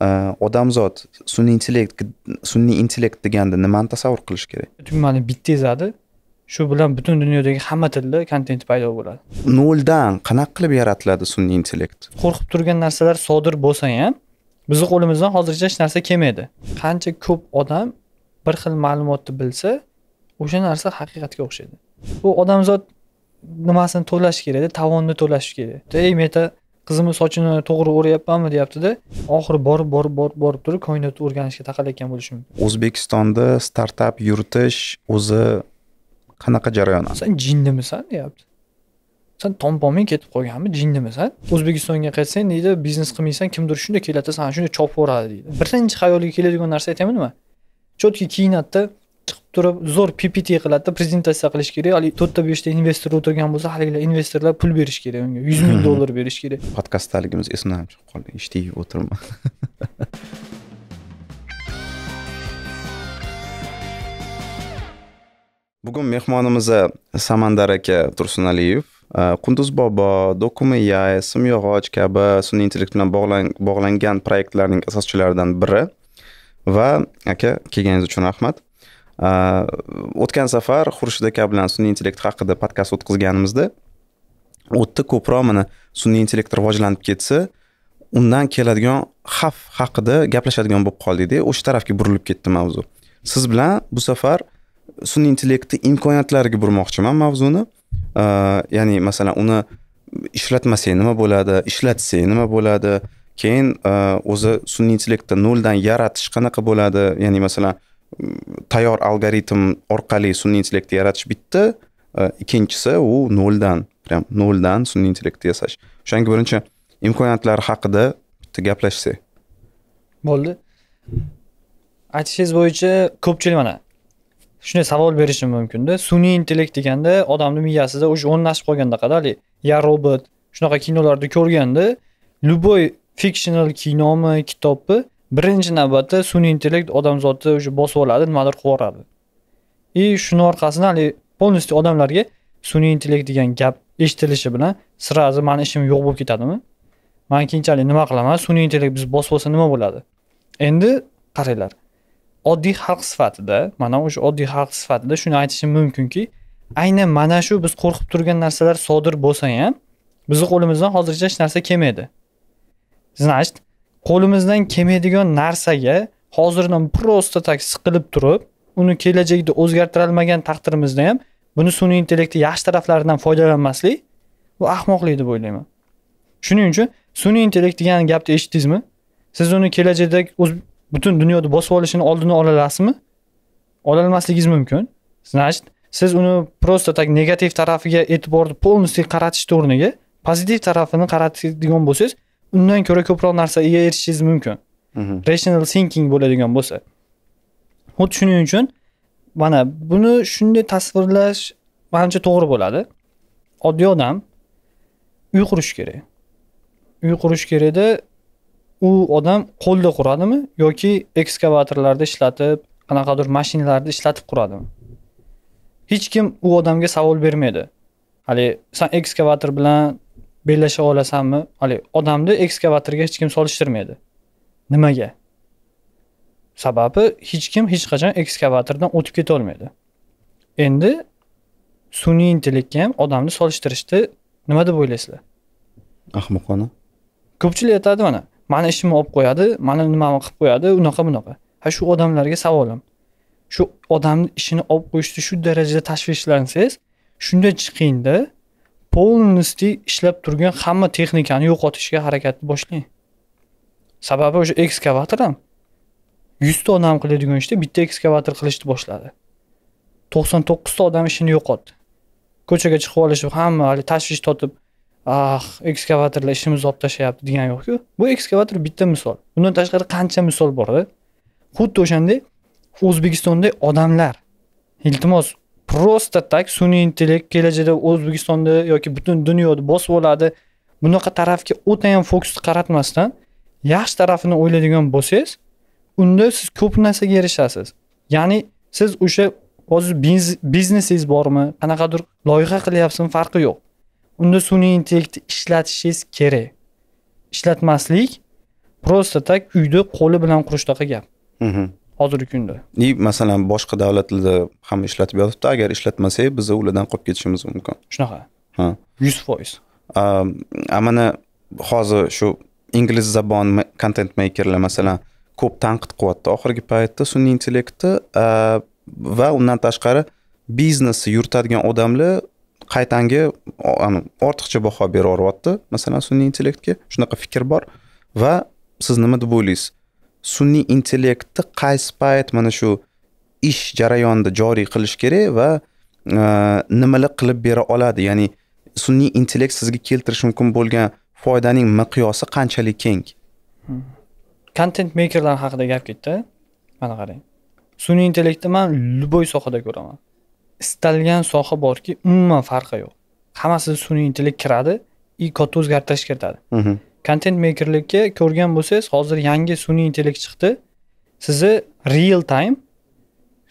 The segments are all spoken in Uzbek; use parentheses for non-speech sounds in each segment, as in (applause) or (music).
Э, odamzod sun'iy intellekt sun'iy intellekt deganda nimani tasavvur qilish kerak tugmani bitta yozadi shu bilan butun dunyodagi hamma tilda kontent paydo bo'ladi noldan qanaqa qilib yaratiladi sun'iy intellekt qo'rqib turgan narsalar sodir bo'lsa ham bizni qo'limizdan hozircha hech narsa kelmaydi qancha ko'p odam bir xil ma'lumotni bilsa o'sha narsa haqiqatga o'xshaydi bu odamzod nimasini to'lashi kerakda tovonni to'lashi kerak ey meta qizimni sochini to'g'ri o'rayapmanmi deyaptida oxiri borib borib borib borib turib koinotni o'rganishga taqalayotgan bo'lishi mumkin o'zbekistonda startap yuritish o'zi qanaqa jarayon san jinnimisan deyapti san tomponming ketib qolganmi jinnimisan o'zbekistonga qaytsang deydi biznes qilmaysan kimdir shunday keladida sani shunday chopib yuboradi deydi birinchi xayoliga keladigan narsa aytaymi nima четкий kiyinadida turib zo'r ppt qiladida prezentatsiya qilish kerak haligi to'rtta beshta investor o'tirgan bo'lsa haligilar investorlar pul berish kerak unga yuz ming (laughs) dollar berish kerak haligimiz esimdan ham chiqib qoldi yeb o'tirman (laughs) bugun mehmonimiz samandar aka tursunaliyev qunduz bobo dokumi simyog'och kabi sun'iy intellekt bilan bog'langan proyektlarning asoschilaridan biri va aka kelganingiz uchun rahmat Э, o'tgan safar xurshid aka bilan sun'iy intellekt haqida podkast o'tkazganimizda o'tda ko'proq mana sun'iy intellekt rivojlanib ketsa undan keladigan xavf haqida gaplashadigan bo'lib qoldikda o'sha tarafga burilib ketdi mavzu siz bilan bu safar sun'iy intellektni imkoniyatlariga burmoqchiman mavzuni ya'ni masalan uni ishlatmasak nima bo'ladi ishlatsak nima bo'ladi keyin e, o'zi sun'iy intellektni noldan yaratish qanaqa bo'ladi ya'ni masalan tayyor algoritm orqali sun'iy intellekt yaratish bitta e, ikkinchisi u noldan прям noldan sun'iy intellektni yasash o'shanga birinchi imkoniyatlari haqida bitta gaplashsak bo'ldi aytishingiz bo'yicha ko'pchilik mana shunday savol berishi mumkinda sun'iy intellekt deganda odamni miyasida уже o'rnashib qolganda haligi ya robot shunaqa kinolarda ko'rganda любой fictional kinomi kitobni birinchi navbatda sun'iy intellekt odamzodni уже bosib oladi nimadir qilib yuboradi и shuni orqasidan haligi полностью odamlarga sun'iy intellekt degan gap eshitilishi bilan сразу mani ishim yo'q bo'lib ketadimi man keyinchalik nima qilaman sun'iy intellekt bizni bosib olsa nima bo'ladi endi qaranglar oddiy xalq sifatida mana o'sha oddiy xalq sifatida shuni aytishim mumkinki aynan mana shu biz qo'rqib turgan narsalar sodir bo'lsa ham bizni qo'limizdan hozircha hech narsa kelmaydi значит qo'limizdan kelmaydigan narsaga hozirdan prosta так siqilib turib uni kelajakda o'zgartirolmagan taqdirimizda ham buni sun'iy intellekti yaxshi taraflaridan foydalanmaslik bu ahmoqlik deb o'ylayman shuning uchun sun'iy intellekt degan gapni eshitdingizmi siz uni kelajakda butun dunyoni bosib olishini oldini ola olasizmi olmasligingiz mumkin значит siz uni просто так negativ tarafiga e'tiborni полностью qaratishni o'rniga pozitiv tarafini qaratadigan bo'lsangiz undan ko'ra ko'proq narsaga erishishingiz mumkin mhm. rational thinking bo'ladigan bo'lsa xuddi shuning uchun mana buni shunday tasvirlash manimcha to'g'ri bo'ladi oddiy odam uy qurishi kerak uy qurish kerakda u odam qo'lda quradimi yoki ekskavatorlarda ishlatib qanaqadir mashinalarda ishlatib quradimi hech kim u odamga savol bermaydi haligi san ekskavator bilan bellasha olasanmi haligi odamni ekskavatorga hech kim solishtirmaydi nimaga sababi hech kim hech qachon ekskavatordan o'tib ketolmaydi endi sun'iy intellektga ham odamni solishtirishni nima deb o'ylaysizlar ahmoqona ko'pchilik aytadi mana mani ishimni olib qo'yadi mani nimamni qilib qo'yadi unaqa bunaqa ha shu odamlarga savolim shu odamni ishini olib qo'yishni shu darajada tashvishlansangiz shunday chiqingda полностью ishlab turgan hamma texnikani yo'qotishga harakatni boshlang sababi o'sha ekskavator ham yuzta odam qiladigan ishni işte, bitta ekskavator qilishni boshladi to'qson to'qqizta odam ishini yo'qotdi ko'chaga chiqib olishib hamma haligi tashvish totib ah ekskavatorlar ishimizni olib tashlayapti degani yo'qku bu ekskavator bitta misol bundan tashqari qancha misol borda xuddi o'shanday o'zbekistonda odamlar iltimos просто так sun'iy intellekt kelajakda o'zbekistonda yoki butun dunyoda bosib oladi bunaqa tarafga o'ta ham fokus qaratmasdan yaxshi tarafini o'ylaydigan bo'lsangiz unda siz ko'p narsaga erishasiz ya'ni siz o'sha hozir biznesingiz bormi qanaqadir loyiha qilyapsizmi farqi yo'q unda sun'iy intellektni ishlatishingiz kerak ishlatmaslik просто так uyni qo'li bilan qurishdaqa gap hozirgi kunda и masalan boshqa davlatlarda ham ishlatib yotibdi agar ishlatmasak biz ulardan qolib ketishimiz mumkin shunaqa ha yuz foiz a mana hozir shu ingliz zabon kontent meykerlar masalan ko'p tanqid qilyapti oxirgi paytda sun'iy intellektni va undan tashqari biznesni yuritadigan odamlar qaytangi ortiqcha baho beryapti masalan sun'iy intellektga shunaqa fikr bor va siz nima deb o'ylaysiz sun'iy intellektni qaysi payt mana shu ish jarayonida joriy qilish kerak va e, nimalar qilib bera oladi ya'ni sun'iy intellekt sizga keltirishi mumkin bo'lgan foydaning miqyosi qanchalik keng kontent hmm. meykerlar haqida gap ketdi mana qarang sun'iy intellektni man любой sohada ko'raman istalgan soha borki umuman farqi yo'q hammasida sun'iy intellekt kiradi и kodni o'zgartirish kiritadi mhm. kontent meykerlikka ko'rgan bo'lsangiz hozir yangi sun'iy intellekt chiqdi sizni real time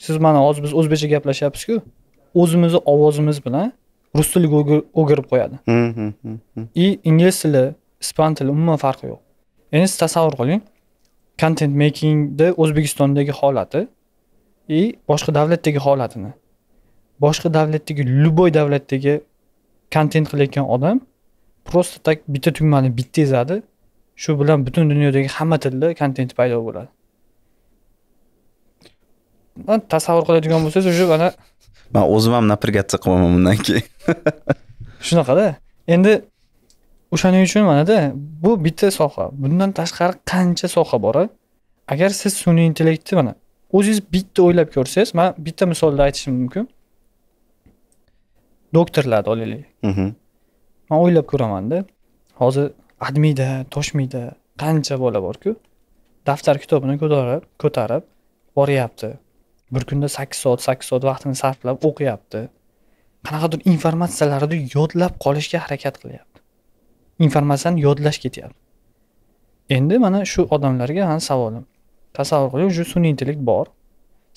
siz mana hozir biz o'zbekcha gaplashyapmizku o'zimizni ovozimiz bilan rus tiliga o'girib qo'yadi и ingliz tili ispan tili umuman farqi yo'q endi siz tasavvur qiling kontent meykingni o'zbekistondagi holati и boshqa davlatdagi holatini boshqa davlatdagi любой davlatdagi kontent qilayotgan odam просто так bitta tugmani bitta ezadi shu bilan butun dunyodagi hamma tilda kontent paydo bo'ladi tasavvur qiladigan bo'lsangiz уже mana man o'zim ham напрягаться qilmaman bundan keyin (laughs) shunaqada endi o'shaning uchun manada bu bitta soha bundan tashqari qancha soha bor agar siz sun'iy intellektni mana o'zingiz bitta o'ylab ko'rsangiz man bitta misolda aytishim mumkin doktorlarni olaylik man o'ylab ko'ramanda hozir admida toshmida qancha bola borku daftar kitobini ko'tarib ko'tarib boryapti bir kunda sakkiz soat sakkiz soat vaqtini sarflab o'qiyapti qanaqadir informatsiyalarni yodlab qolishga harakat qilyapti informatsiyani yodlash ketyapti endi mana shu odamlarga mani savolim tasavvur qiling уже sun'iy intellekt bor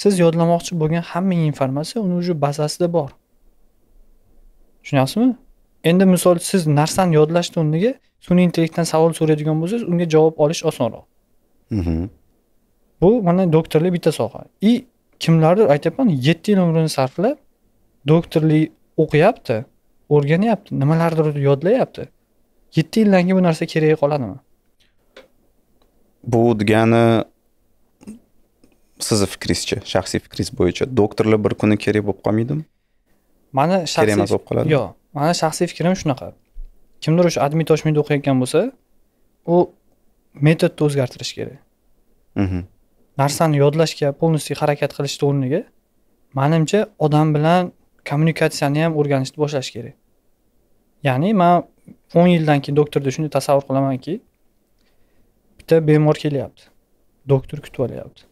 siz yodlamoqchi bo'lgan hamma informatsiya uni уже bazasida bor tushunyapsizmi endi misol siz narsani yodlashni o'rniga sun'iy intellektdan savol so'raydigan bo'lsangiz unga javob olish osonroq mm-hmm. bu mana doktorlik bitta soha и kimlardir aytyapman yetti yil umrini sarflab doktorlik o'qiyapti o'rganyapti nimalardir yodlayapti yetti yildan keyin bu narsa kerak qoladimi bu degani sizni fikringizcha shaxsiy fikringiz bo'yicha doktorlar bir kuni kerak bo'lib qolmaydimi mani shaxsiy kerak emas bo'lib qoladi yo'q mani shaxsiy fikrim shunaqa kimdir o'sha admi toshmida o'qiyotgan bo'lsa u metodni o'zgartirish kerak mhm. narsani yodlashga полностью harakat qilishni o'rniga manimcha odam bilan kommunikatsiyani ham o'rganishni boshlash kerak ya'ni man o'n yildan keyin doktorda shunday tasavvur qilamanki bitta bemor kelyapti doktor kutib olyapti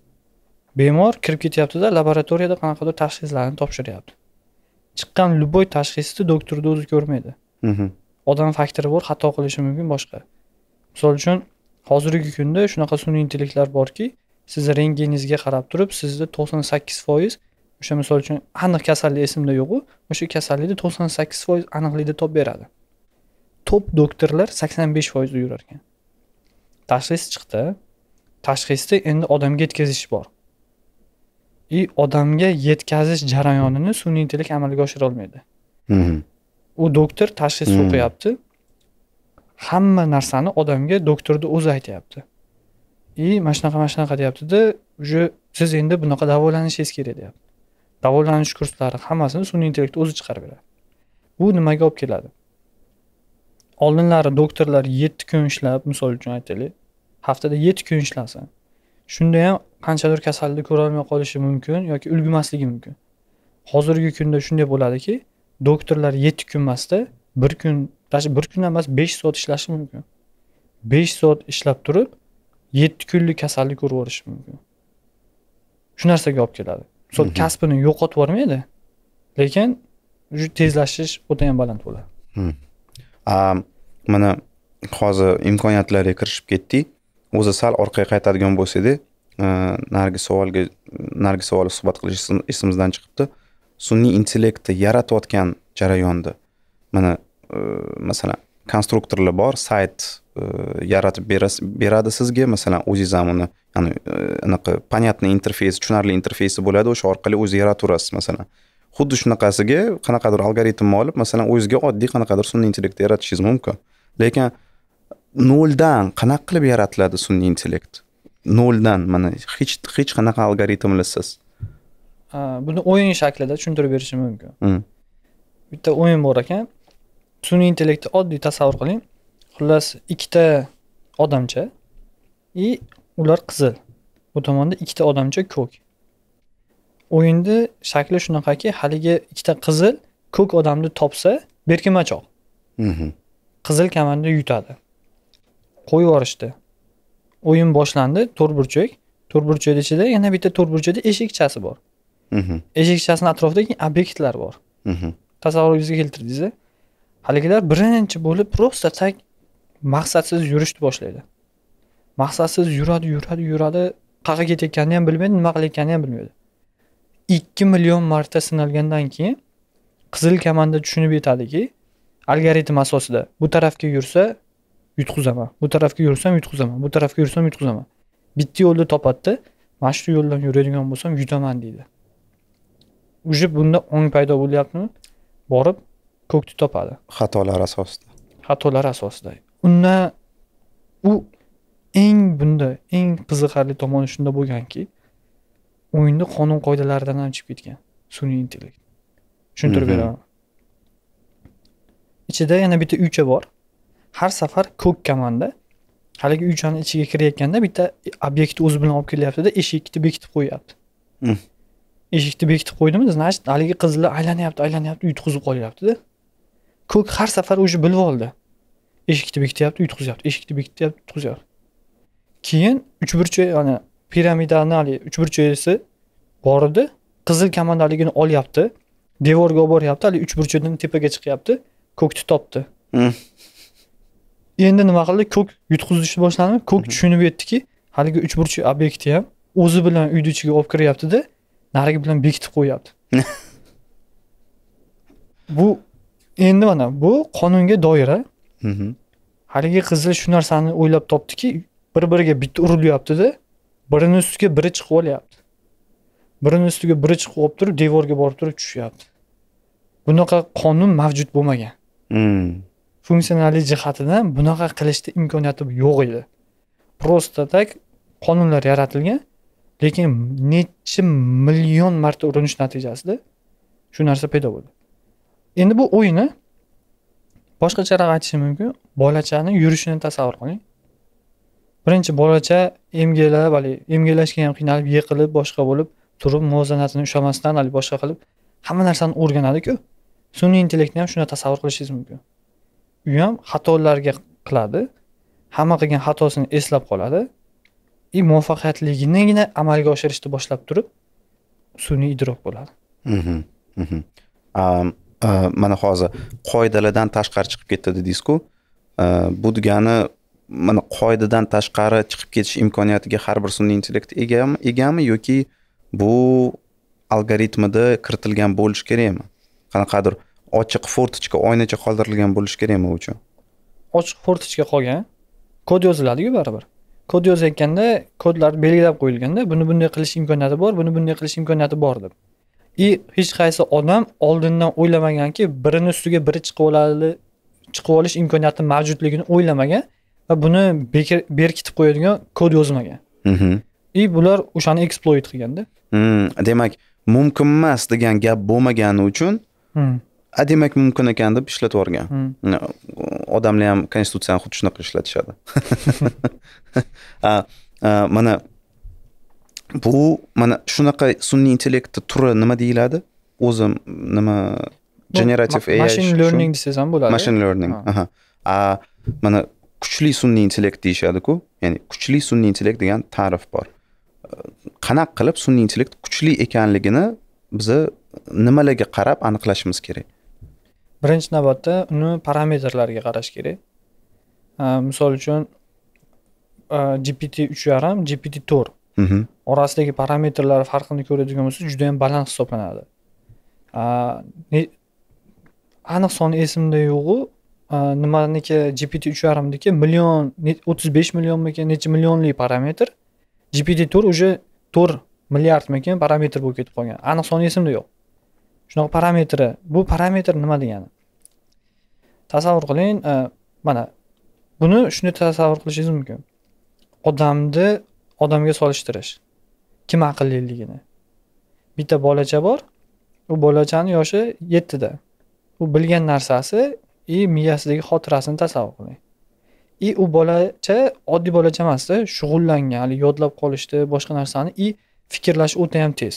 bemor kirib ketyaptida laboratoriyada qanaqadir tashxislarni topshiryapti chiqqan любой tashxisni doktorni o'zi ko'rmaydi mhm. odam faktori bor xato qilishi mumkin boshqa misol uchun hozirgi kunda shunaqa sun'iy intellektlar borki sizni rentgeningizga qarab turib sizni to'qson sakkiz foiz o'sha misol uchun aniq kasallik esimda yo'qu o'sha kasallikni to'qson sakkiz foiz aniqlikda topib beradi top doktorlar sakson besh foizda yurar ekan tashxis chiqdi tashxisni endi odamga yetkazish bor i odamga yetkazish jarayonini sun'iy intellekt amalga oshira olmaydi u doktor tashxis o'qiyapti hamma narsani odamga doktorni o'zi aytyapti и mana shunaqa mana shunaqa deyaptida уже siz endi bunaqa davolanishingiz kerak deyapti davolanish kurslari hammasini sun'iy intellekt o'zi chiqarib beradi bu nimaga olib keladi oldinlari doktorlar yetti kun ishlab misol uchun aytaylik haftada yetti kun ishlasin shunda ham qanchadir kasalni ko'rolmay qolishi mumkin yoki ulgurmasligi mumkin hozirgi kunda shunday bo'ladiki doktorlar yetti kun emasda bir kun даже bir kun emas besh soat ishlashi mumkin besh soat ishlab turib yetti kunlik kasallik ko'rib yuborishi mumkin shu narsaga olib keladi misol mhm. kasbini yo'qotib yubormaydi lekin tezlashish o'ta ham baland bo'ladi hmm. mana hozir imkoniyatlarga kirishib ketdik o'zi sal orqaga qaytadigan bo'lsakda narigi savolga narigi savolga suhbat qilish esimizdan chiqibdi sun'iy intellektni yaratayotgan jarayonda mana masalan konstruktorlar bor sayt yaratib beradi sizga masalan o'zingiz ham uni ya'ni anaqa понятный interfeys tushunarli interfeysi bo'ladi o'sha orqali o'zi yarataverasiz masalan xuddi shunaqasiga qanaqadir algoritmni olib masalan o'zizga oddiy qanaqadir sun'iy intellekt yaratishingiz mumkin lekin noldan qanaqa qilib yaratiladi sun'iy intellekt noldan mana hech hech qanaqa algoritmlisiz buni o'yin shaklida tushuntirib berishim mumkin mm. bitta o'yin bor ekan sun'iy intellektni oddiy tasavvur qiling xullas ikkita odamcha и ular qizil bu tomonda ikkita odamcha ko'k o'yinni shakli shunaqaki haligi ikkita qizil ko'k odamni topsa berkinmachoq mhm. qizil kamarni yutadi qo'yib yuborishdi o'yin boshlandi to'rtburchak to'rtburchakni ichida yana bitta to'rtburchakda eshikchasi bor mhm. eshikchasini atrofida keyin obyektlar bor mhm. tasavvuringizga keltirdingiz haligilar birinchi bo'lib просто так maqsadsiz yurishni boshlaydi maqsadsiz yuradi yuradi yuradi qayerga ketayotganini ham bilmaydi nima qilayotganini ham bilmaydi ikki million marta sinalgandan keyin qizil komanda tushunib yetadiki algoritm asosida bu tarafga yursa yutquzaman bu tarafga yursam yutquzaman bu tarafga yursam yutquzaman bitta yo'lni topadida mana shu yo'ldan yuradigan bo'lsam yutaman deydi уже bunda ong paydo bo'lyaptimi borib ko'kni topadi xatolar asosida xatolar asosida undan u eng bunda eng qiziqarli tomoni shunda bo'lganki o'yinni qonun qoidalaridan ham chiqib ketgan sun'iy intellekt tushuntirib mhm. beraman ichida yana bitta uycha bor har safar ko'k komanda haligi uychani ichiga kirayotganda bitta obyektni o'zi bilan olib kelyaptida eshikni bekitib qo'yyapti mm. eshikni bekitib qo'ydimi значит haligi qizlar aylanyapti aylanyapti yutqizib qolyaptida ko'k har safar уже bilib oldi eshikni bekityapti yutqizyapti eshikni bekityapti yutqizyapti keyin uchburchak ana piramidani haligi uchburchakisi bor edi qizil komandaligini olyapti devorga olib boryapti haligi uchburchakdan tepaga chiqyapti ko'kni topdi mm. endi nima qildi ko'k yutqizishni boshladi ko'k mhm. tushunib yetdiki haligi uchburchak obyektni ham o'zi bilan uyni ichiga olib kiryaptida narigi bilan bekitib qo'yyapti (laughs) bu endi mana bu qonunga doira mhm. haligi qizil shu narsani o'ylab topdiki bir biriga bitta urilyaptida birini ustiga biri chiqib olyapti birini ustiga biri chiqib olib turib devorga borib turib tushyapti bunaqa qonun mavjud bo'lmagan mm. funksionallik jihatidan bunaqa qilishni imkoniyati yo'q edi просто так qonunlar yaratilgan lekin necha million marta urinish natijasida shu narsa paydo bo'ldi endi bu o'yinni boshqacharoq aytishim mumkin bolachani yurishini tasavvur qiling birinchi bolacha emgilab haligi emgalashga ham qiynalib yiqilib boshqa bo'lib turib muvozanatini ushlamasdan haligi boshqa qilib hamma narsani o'rganadiku sun'iy intellektni ham shunday tasavvur qilishingiz mumkin u ham xatolarga qiladi hamma qilgan xatosini eslab qoladi и muvaffaqiyatligigina amalga oshirishni boshlab turib sun'iy idrok bo'ladi mhm, mhm. mana hozir qoidalardan tashqari chiqib ketdi dedingizku bu degani mana qoidadan tashqari chiqib ketish imkoniyatiga har bir sun'iy intellekt egami egami yoki bu algoritmida kiritilgan bo'lishi kerakmi qanaqadir ochiq fortochka oynacha qoldirilgan bo'lishi kerakmi u uchun ochiq fortochka qolgan kod yoziladiku baribir kod yozayotganda kodlar belgilab qo'yilganda buni bunday qilish imkoniyati bor buni bunday qilish imkoniyati bor deb и hech qaysi odam oldindan o'ylamaganki birini ustiga biri chiqib oladi chiqib olish imkoniyati mavjudligini o'ylamagan va buni berkitib qo'yadigan kod yozmagan и mhm. bular o'shani eksploit qilganda hmm, demak mumkin emas degan gap bo'lmagani uchun hmm. a demak mumkin ekan deb ishlatib yuborgan hmm. odamlar ham konstitutsiyani xuddi shunaqa ishlatishadi (laughs) mana bu mana shunaqa sun'iy intellektni turi nima deyiladi o'zi nima generativ ai machine learning desangiz ham bo'ladi machine learning a mana kuchli sun'iy intellekt deyishadiku ya'ni kuchli sun'iy intellekt degan ta'rif bor qanaqa qilib sun'iy intellekt kuchli ekanligini biza nimalarga qarab aniqlashimiz kerak birinchi navbatda uni parametrlariga qarash kerak misol uchun e, gpt uch yarim gpt to'rt orasidagi parametrlar farqini ko'radigan bo'lsa juda yam baland hisoblanadi aniq soni esimda yo'g'u e, nimaniki gpt uch yarimniki million o'ttiz besh millionmikan necha millionlik parametr gpt to'rt уже to'rt milliardmikan parametr bo'lib ketib qolgan aniq soni esimda yo'q shunaqa parametri bu parametr nima degani tasavvur qiling e, mana buni shunday tasavvur qilishingiz mumkin odamni odamga solishtirish kim aqlliligini bitta bolacha bor u bolachani yoshi yettida u bilgan narsasi и miyasidagi xotirasini tasavvur qiling и u bolacha oddiy bolacha emasda shug'ullangan hali yodlab qolishdi boshqa narsani и fikrlash o'ta ham tez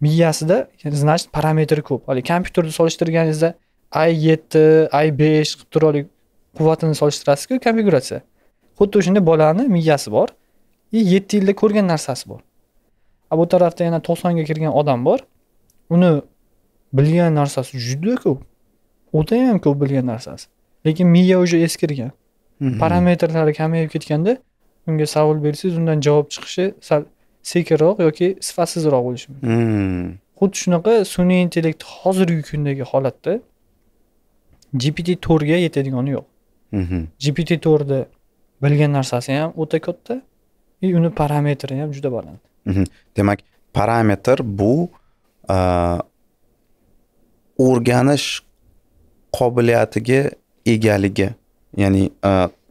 miyasida значит parametri ko'p haligi kompyuterni solishtirganingizda i yetti i besh qilib turib haligi quvvatini solishtirasizku konfiguratsiya xuddi o'shunday bolani miyasi bor и yetti yilda ko'rgan narsasi bor a bu tarafda yana to'qsonga kirgan odam bor uni bilgan narsasi juda ko'p ham ko'p bilgan narsasi lekin miya уже eskirgan parametrlari kamayib ketganda unga savol bersangiz undan javob chiqishi sal sekinroq yoki sifatsizroq bo'lishi mumkin hmm. xuddi shunaqa sun'iy intellekt hozirgi kundagi holatda gpt to'rtga yetadigani yo'q mhm. gpt to'rtda bilgan narsasi ham o'ta katta и uni parametri ham juda baland mhm. demak parametr bu o'rganish qobiliyatiga egaligi ya'ni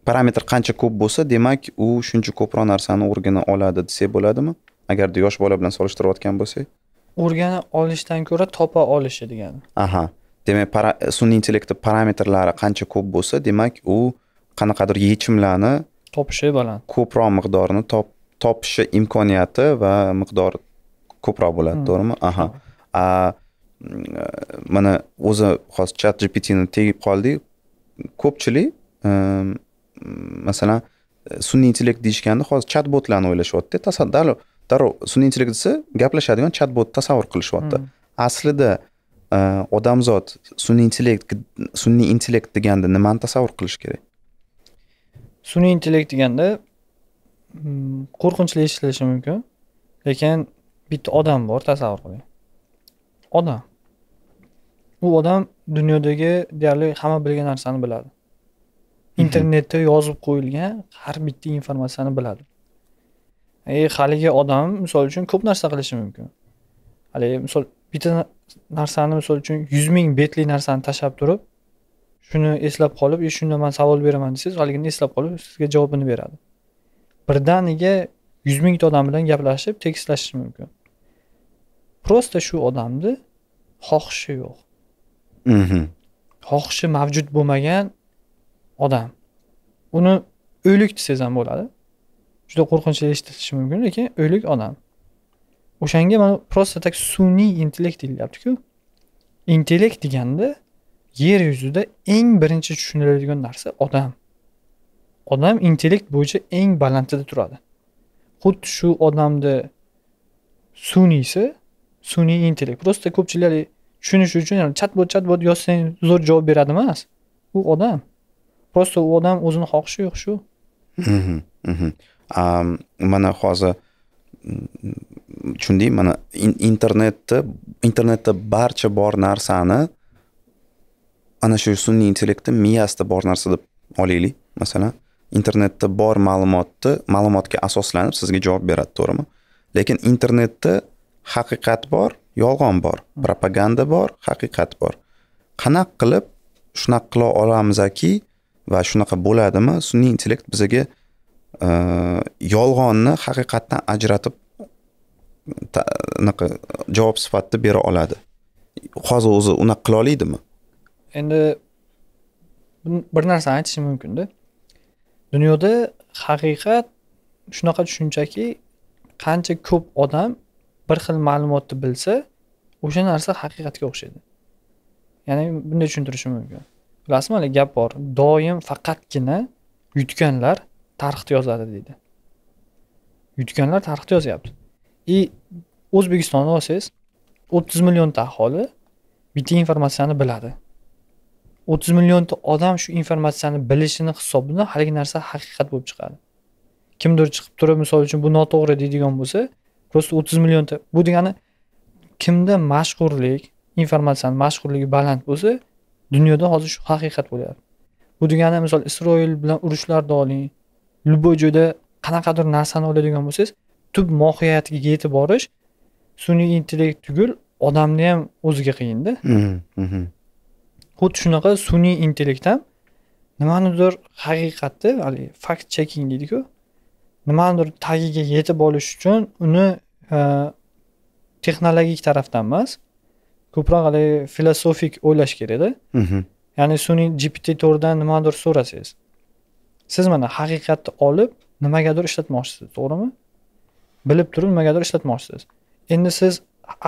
parametr qancha ko'p bo'lsa demak u shuncha ko'proq narsani o'rgana oladi desak bo'ladimi agarda yosh bola bilan solishtirayotgan bo'lsak o'rgana olishdan ko'ra topa olishi degani aha demak para, sun'iy intellekti parametrlari qancha ko'p bo'lsa demak u qanaqadir yechimlarni topishi baland ko'proq miqdorini top topishi imkoniyati va miqdori ko'proq bo'ladi hmm. to'g'rimi aha a, mana o'zi hozir chat gptni tegib qoldik ko'pchilik ehm, masalan e, sun'iy intellekt deyishganda hozir chat botlarni o'ylashyaptida tasaddarov darrov sun'iy intellekt desa gaplashadigan chat bot tasavvur qilishyapti hmm. aslida e, odamzod sun'iy intellekt sun'iy intellekt deganda nimani tasavvur qilish kerak sun'iy intellekt deganda hmm, qo'rqinchli eshitilishi mumkin lekin bitta odam bor tasavvur qiling odam u odam dunyodagi deyarli hamma bilgan narsani biladi internetda yozib qo'yilgan har bitta informatsiyani biladi e haligi odam misol uchun ko'p narsa qilishi mumkin haligi misol bitta narsani misol uchun yuz ming betli narsani tashlab turib shuni eslab qolib e shunda man savol beraman desangiz haligini eslab qolib sizga javobini beradi birdaniga yuz mingta odam bilan gaplashib tekislashish mumkin просто shu odamni xohishi yo'q mhm. xohishi mavjud bo'lmagan odam uni o'lik desangiz ham bo'ladi juda qo'rqinchli eshitilishi mumkin lekin o'lik odam o'shanga mana просто так sun'iy intellekt deyilyaptiku intellekt deganda yer yuzida eng birinchi tushuniladigan narsa odam odam intellekt bo'yicha eng balandida turadi xuddi shu odamni suniysi sun'iy intellekt просто ko'pchilik tushunish uchun chatbot chatbot yozsang zo'r javob beradi emas u odam просто u odam o'zini xohishi yo'q shu mhm, mhm. mana hozir tushunding mana internetda internetda barcha bor narsani ana shu sun'iy intellektni miyasida bor narsa deb olaylik masalan internetda bor ma'lumotni ma'lumotga asoslanib sizga javob beradi to'g'rimi lekin internetda haqiqat bor yolg'on bor propaganda bor haqiqat bor qanaqa qilib shunaqa qila olamizki va shunaqa bo'ladimi sun'iy intellekt bizaga e, yolg'onni haqiqatdan ajratib anaqa javob sifatida bera oladi hozir o'zi unaqa qila oladimi endi bir narsani aytishim mumkinda dunyoda haqiqat shunaqa tushunchaki qancha ko'p odam bir xil ma'lumotni bilsa o'sha narsa haqiqatga o'xshaydi ya'ni bunday tushuntirishim mumkin bilasizmi haligi gap bor doim faqatgina yutganlar tarixda yozadi deydi yutganlar tarixda yozyapti и o'zbekistonni olsangiz o'ttiz millionta aholi bitta informatsiyani biladi o'ttiz millionta odam shu informatsiyani bilishini hisobidan haligi narsa haqiqat bo'lib chiqadi kimdir chiqib turib misol uchun bu noto'g'ri deydigan bo'lsa просто o'ttiz millionta bu degani kimda mashhurlik informatsiyani mashhurligi baland bo'lsa dunyoda hozir shu haqiqat bo'lyapti bu degani misol isroil bilan urushlarni oling любой joyda qanaqadir narsani oladigan bo'lsangiz tub mohiyatiga yetib borish sun'iy intellekt tugul odamni ham o'ziga qiyinda mm-hmm, mm-hmm. xuddi shunaqa sun'iy intellekt ham nimanidir haqiqatni haligi fakt checking deydiku nimanidir tagiga yetib olish uchun uni e, texnologik tarafdan emas ko'proq haligi filosofik o'ylash kerakda mhm. ya'ni sun'iy gpt to'rdan nimadir so'rasangiz siz mana haqiqatni olib nimagadir ishlatmoqchisiz to'g'rimi bilib turib nimagadir ishlatmoqchisiz endi siz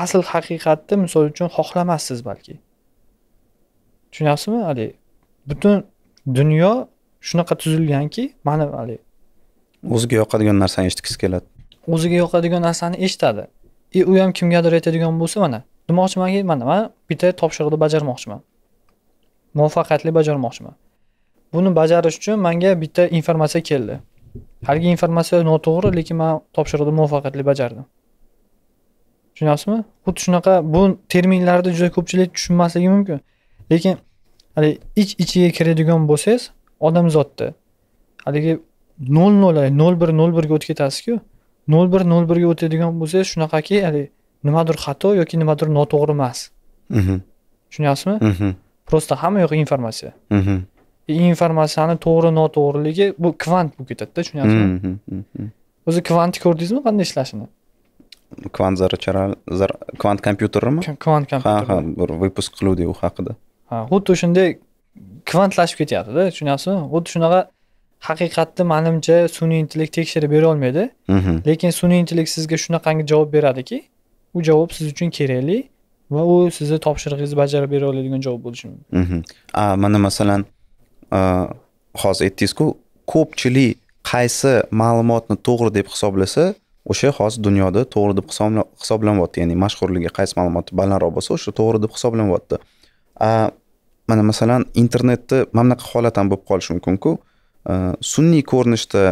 asl haqiqatni misol uchun xohlamassiz balki tushunyapsizmi haligi butun dunyo shunaqa tuzilganki mana haligi o'ziga yoqadigan narsani eshitgisi keladi o'ziga yoqadigan narsani eshitadi e u ham kimgadir aytadigan bo'lsa mana demoqchimanki man bitta topshiriqni bajarmoqchiman muvaffaqiyatli bajarmoqchiman buni bajarish uchun manga bitta informatsiya keldi haligi informatsiya noto'g'ri lekin man topshiriqni muvaffaqiyatli bajardim tushunyapsizmi xuddi shunaqa bu terminlarni juda ko'pchilik tushunmasligi mumkin lekin haligi ich ichiga kiradigan bo'lsangiz odamzodni haligi nol nol nol bir nol birga o'tib ketasizku nol bir nol birga o'tadigan bo'lsangiz shunaqaki haligi nimadir xato yoki nimadir noto'g'ri emas mhm. tushunyapsizmi просто mhm. hamma yoq informatsiya mhm. e, informatsiyani to'g'ri noto'g'riligi bu kvant bo'lib ketadida tushunyapsizmi o'zi kvantni ko'rdingizmi qanday ishlashini kvant zarrachalar kvant kompyuterimi kvant kompyuteri ha ha bir выпуск qiluvdik u haqida ha xuddi o'shanday kvantlashib ketyaptida tushunyapsizmi xuddi shunaqa haqiqatni manimcha sun'iy intellekt tekshirib bera olmaydi lekin sun'iy intellekt sizga shunaqangi javob beradiki u javob siz uchun kerakli va u sizni topshirig'ingizni bajarib bera oladigan javob bo'lishi mumkin mhm. mana masalan hozir aytdingizku ko'pchilik qaysi ma'lumotni to'g'ri deb hisoblasa o'sha hozir dunyoda to'g'ri deb hisoblanyapti ya'ni mashhurligi qaysi ma'lumot balandroq bo'lsa o'sha to'g'ri deb hisoblanyapti mana masalan internetda mana bunaqa holat ham bo'lib qolishi mumkinku sun'iy ko'rinishda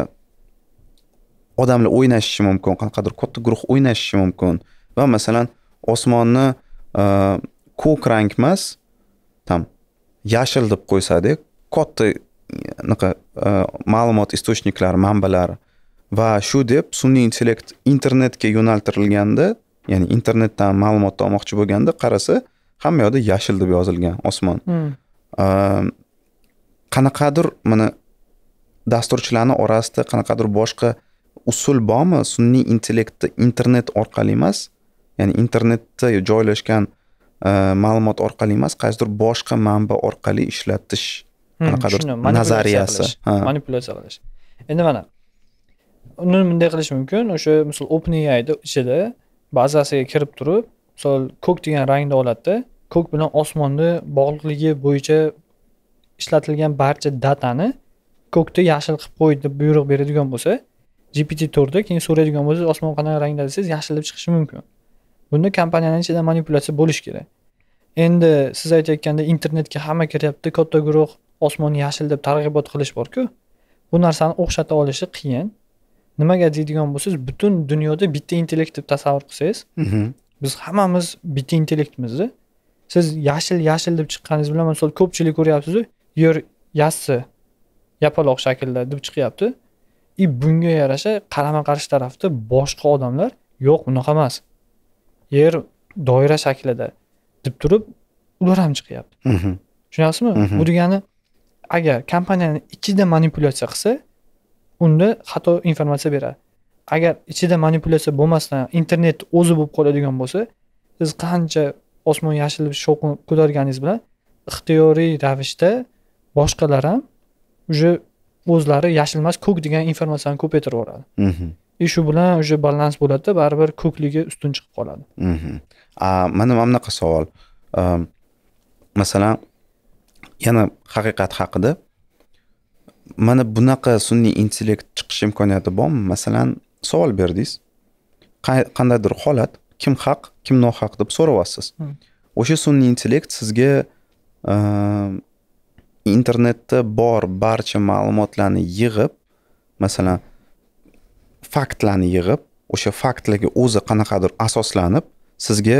odamlar o'ynashishi mumkin qanaqadir katta guruh o'ynashishi mumkin va masalan osmonni e, ko'k rang emas там yashil deb qo'ysada katta anaqa e, ma'lumot источниклар manbalar va shu deb sun'iy intellekt internetga yo'naltirilganda ya'ni internetdan ma'lumot olmoqchi bo'lganda qarasa hamma yoqda yashil deb yozilgan osmon hmm. e, qanaqadir mana dasturchilarni orasida qanaqadir boshqa usul bormi sun'iy intellektni internet orqali emas ya'ni internetda joylashgan e, ma'lumot orqali emas qaysidir boshqa manba orqali ishlatish hmm, qanaqadir nazariyasi manipulyatsiya qilish endi mana uni bunday qilish mumkin o'sha misol ai ichida bazasiga kirib turib misol ko'k degan rangni oladida ko'k bilan osmonni bog'liqligi bo'yicha ishlatilgan barcha datani ko'kda yashil qilib qo'y deb buyruq beradigan bo'lsa gpt to'rtda keyin so'raydigan bo'lsangiz osmon qanaqa rangda desangiz yashil deb chiqishi mumkin bunda kompaniyani ichida manipulyatsiya bo'lishi kerak endi siz aytayotganda internetga hamma kiryapti katta guruh osmon yashil deb targ'ibot qilish borku bu narsani o'xshata olishi qiyin nimaga deydigan bo'lsangiz butun dunyoda bitta intellekt deb tasavvur qilsangiz mhm. biz hammamiz bitta intellektmizda siz yashil yashil deb chiqqaningiz bilan misol ko'pchilik ko'ryapsizu yer yassi yapaloq shaklda deb chiqyapti и e, bunga yarasha qarama qarshi tarafda boshqa odamlar yo'q unaqa emas yer doira shaklida deb turib ular ham chiqyapti mhm. tushunyapsizmi mhm. bu degani agar kompaniyani ichida manipulyatsiya qilsa unda xato informatsiya beradi agar ichida manipulyatsiya bo'lmasdan internet o'zi bo'lib qoladigan bo'lsa siz qancha osmon yashilib shovqin ko'targaningiz bilan ixtiyoriy ravishda boshqalar ham уже o'zlari yashilmas ko'k degan informatsiyani ko'paytirib yuboradi mhm. и shu bilan уже balans bo'ladida baribir ko'kligi ustun chiqib qoladi mhm. mana mana bunaqa savol masalan yana haqiqat haqida mana bunaqa sun'iy intellekt chiqish imkoniyati bormi masalan savol berdingiz qandaydir holat kim haq kim nohaq deb so'rayapsiz hmm. o'sha sun'iy intellekt sizga internetda bor barcha ma'lumotlarni yig'ib masalan faktlarni yig'ib o'sha faktlarga o'zi qanaqadir asoslanib sizga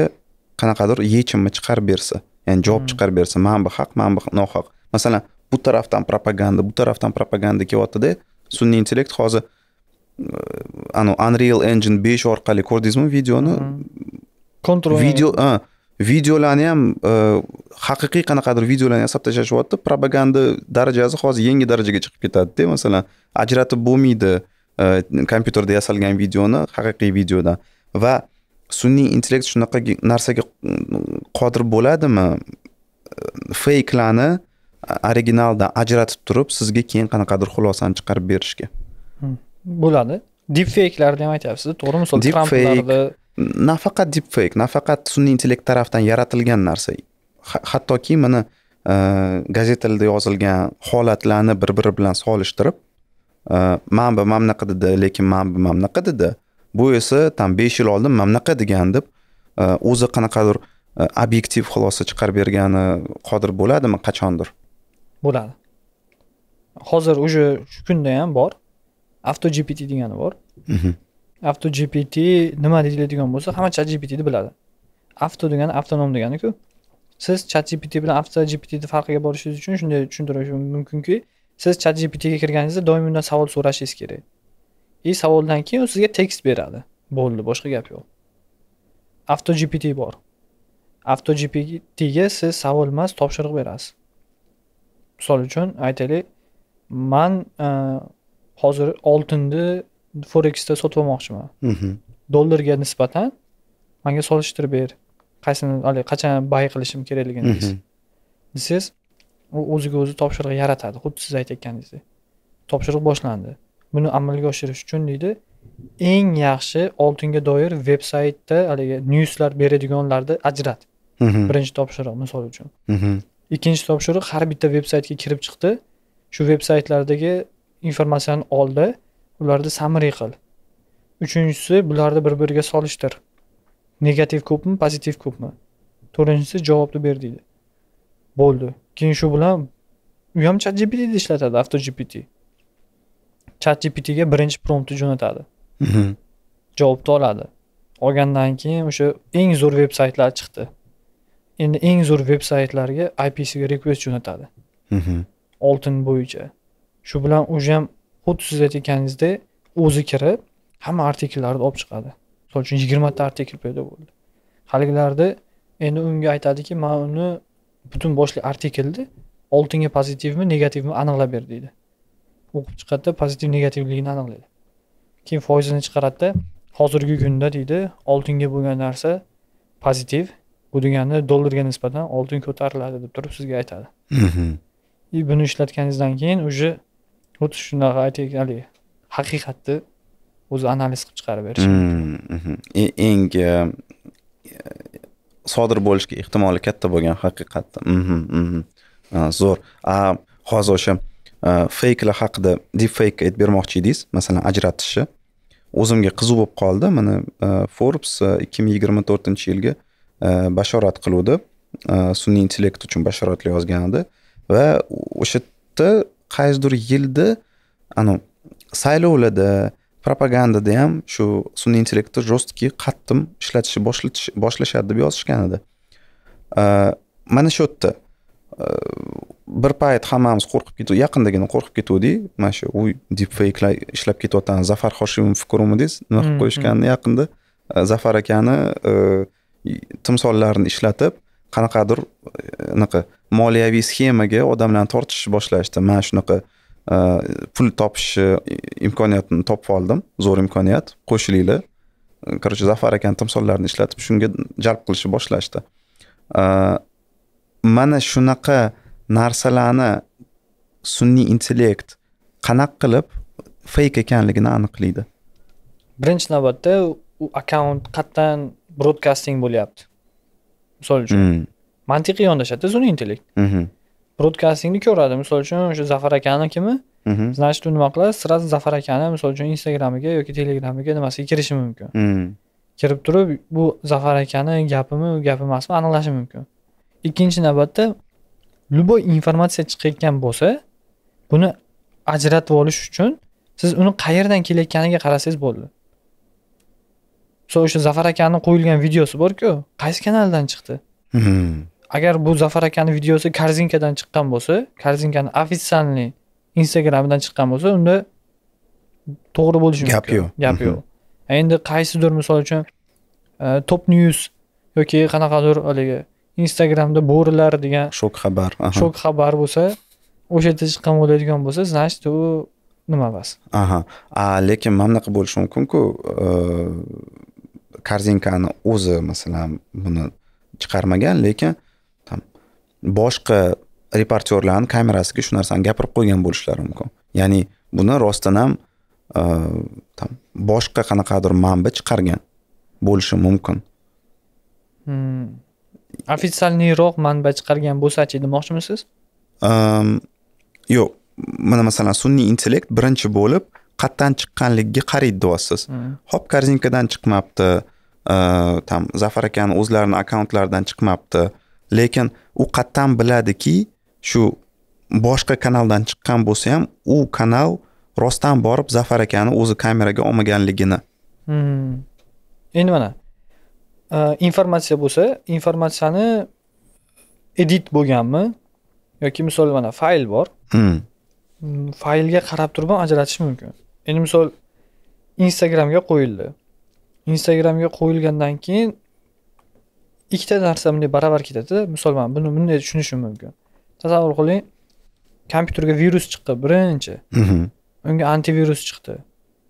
qanaqadir yechimni chiqarib bersa ya'ni javob hmm. chiqarib bersa mana bu haq mana bu nohaq masalan bu tarafdan propaganda bu tarafdan propaganda kelyaptida sun'iy intellekt hozir e, anavi unreal engine besh orqali ko'rdingizmi videoni kontrol hmm. e. video videolarni ham e, haqiqiy qanaqadir videolarni yasab tashlashyapti propaganda darajasi hozir yangi darajaga chiqib ketadida masalan ajratib bo'lmaydi kompyuterda yasalgan videoni haqiqiy videodan va sun'iy intellekt shunaqa narsaga qodir bo'ladimi э, feyklarni originaldan ajratib turib sizga keyin qanaqadir xulosani chiqarib berishga hm, bo'ladi feyklarni ham aytyapsiz to'g'rimi misol tramplarni nafaqat feyk nafaqat sun'iy intellekt tarafdan yaratilgan narsa hattoki mana э, gazetalarda yozilgan holatlarni bir biri bilan solishtirib man mana bunaqa dedi lekin man mana bunaqa dedi bu esa там besh yil oldin mana bunaqa degan deb o'zi qanaqadir obyektiv xulosa chiqarib bergani qodir bo'ladimi qachondir bo'ladi hozir уже shu kunda ham bor avto gpt degani bor avto gpt nima deyiladigan bo'lsa hamma chat gptni biladi avto degani avtonom deganiku siz chat gpt bilan avto gptni farqiga borishingiz uchun shunday tushuntirishim mumkinki siz chat gptga kirganingizda doim undan savol so'rashingiz kerak и savoldan keyin u sizga tekst beradi bo'ldi boshqa gap yo'q avto gpt bor avto gptga siz savol emas topshiriq berasiz misol uchun aytaylik man e, hozir oltinni forexda sotib olmoqchiman mhm. dollarga nisbatan manga solishtirib ber qaysini qachon bay qilishim kerakligini mhm. desangiz u o'ziga o'zi topshiriq yaratadi xuddi siz aytayotganingizdek topshiriq boshlandi buni amalga oshirish uchun deydi eng yaxshi oltinga doir veb saytda haligi newslar beradiganlarni ajrat mhm. birinchi topshiriq misol uchun mhm. ikkinchi topshiriq har bitta veb saytga kirib chiqdi shu veb saytlardagi informatsiyani oldi ularni samriy qil uchinchisi bularni bir biriga solishtir negativ ko'pmi pozitiv ko'pmi to'rtinchisi javobni ber deydi bo'ldi keyin shu bilan u ham chat gptni ishlatadi avto gpt chat gptga birinchi promptni jo'natadi mhm. javobni oladi olgandan keyin o'sha eng zo'r veb saytlar chiqdi endi eng zo'r veb saytlarga ipsga request jo'natadi mhm. oltin bo'yicha shu bilan уже ham xuddi siz aytganingizdek o'zi kirib hamma artikllarni olib chiqadi misol uchun yigirmata artikl paydo bo'ldi haligilarda endi unga aytadiki man uni butun boshli artiklni oltinga pozitivmi negativmi aniqlab ber deydi o'qib chiqadida pozitiv negativligini aniqlaydi keyin foizini chiqaradida hozirgi kunda deydi oltinga bo'lgan narsa pozitiv bu degani dollarga nisbatan oltin ko'tariladi deb turib sizga aytadi mhm. и buni ishlatganingizdan keyin уже xuddi shunaqa aytaylik haligi haqiqatni o'zi analiz qilib chiqarib berish mm, mhm. e, eng e, sodir bo'lishi ehtimoli katta bo'lgan haqiqatda mhm, mhm. zo'r hozir o'sha e, feyklar haqida deep fake aytib bermoqchi edingiz masalan ajratishni o'zimga qiziq bo'lib qoldi mana e, forbes e, ikki ming yigirma to'rtinchi yilgi bashorat qiluvdi sun'iy intellekt uchun bashoratlar yozgan edi va o'sha yerda qaysidir yilda anavi saylovlarda propaganda ham shu sun'iy intellektni жесткий qattim ishlatishni boshlashadi deb yozishgan edi mana shu yerda bir payt hammamiz qo'rqib ketdik yaqindagina qo'rqib ketuvdik mana shu uy deepfakelar ishlab ketyotgan zafar hoshimov ko'ruvmi nima qilib mm-hmm. qo'yishganini yaqinda e, zafar akani e, timsollarni ishlatib qanaqadir e, anaqa moliyaviy sxemaga odamlarni tortishni boshlashdi mana shunaqa pul topish imkoniyatini topib oldim zo'r imkoniyat qo'shilinglar короче zafar akani timsollarini ishlatib shunga jalb qilishni boshlashdi mana shunaqa narsalarni sun'iy intellekt qanaqa qilib feyk ekanligini aniqlaydi birinchi navbatda u akkaunt qayerdan brodkasting bo'lyapti misol uchun mantiqiy yondashadida sun'iy intellekt podkastingni ko'radi misol uchun o'sha zafar akanikimi mhm. значит u nima qiladi сразу zafar akani misol uchun instagramiga yoki telegramiga nimasiga kirishi mumkin mhm. kirib turib bu zafar akani gapimi u gap emasmi aniqlashi mumkin ikkinchi navbatda любой informatsiya chiqayotgan bo'lsa buni ajratib olish uchun siz uni qayerdan kelayotganiga qarasangiz bo'ldi misol o'sha zafar akani qo'yilgan videosi borku qaysi kanaldan chiqdi mhm. agar bu zafar akani videosi korzinkadan chiqqan bo'lsa korzinkani официальный instagramidan chiqqan bo'lsa unda to'g'ri bo'lishi mumkin gap yo'q gap yo'q mhm. endi qaysidir misol uchun e, top news yoki qanaqadir haligi instagramda bo'rilar degan shok xabar shok xabar bo'lsa o'sha yerda chiqqan bo'ladigan bo'lsa значит u nima emas aha lekin mana bunaqa bo'lishi mumkinku e, korzinkani o'zi masalan buni chiqarmagan lekin boshqa reportyorlarni kamerasiga shu narsani gapirib qo'ygan bo'lishlari mumkin ya'ni buni rostdan ham там e, boshqa qanaqadir manba chiqargan bo'lishi mumkin hmm. ofitsialniyroq manba chiqargan bo'lsachi demoqchimisiz ehm, yo'q mana masalan sun'iy intellekt birinchi bo'lib qayerdan chiqqanligiga qaraydi deyapsiz hop hmm. korzinkadan chiqmabdi там e, zafar akani o'zlarini akkauntlaridan chiqmabdi lekin u qattan biladiki shu boshqa kanaldan chiqqan bo'lsa ham u kanal rostdan borib zafar akani o'zi kameraga olmaganligini hmm. endi mana e, informatsiya bo'lsa informatsiyani edit bo'lganmi yoki misol mana fayl bor hmm. hmm. faylga qarab turib ham ajratish mumkin endi misol instagramga qo'yildi instagramga qo'yilgandan keyin ikkita narsa bunday baravar ketadida misol man buni bunday tushunishim mumkin tasavvur qiling kompyuterga virus chiqdi birinchi mhm. unga antivirus chiqdi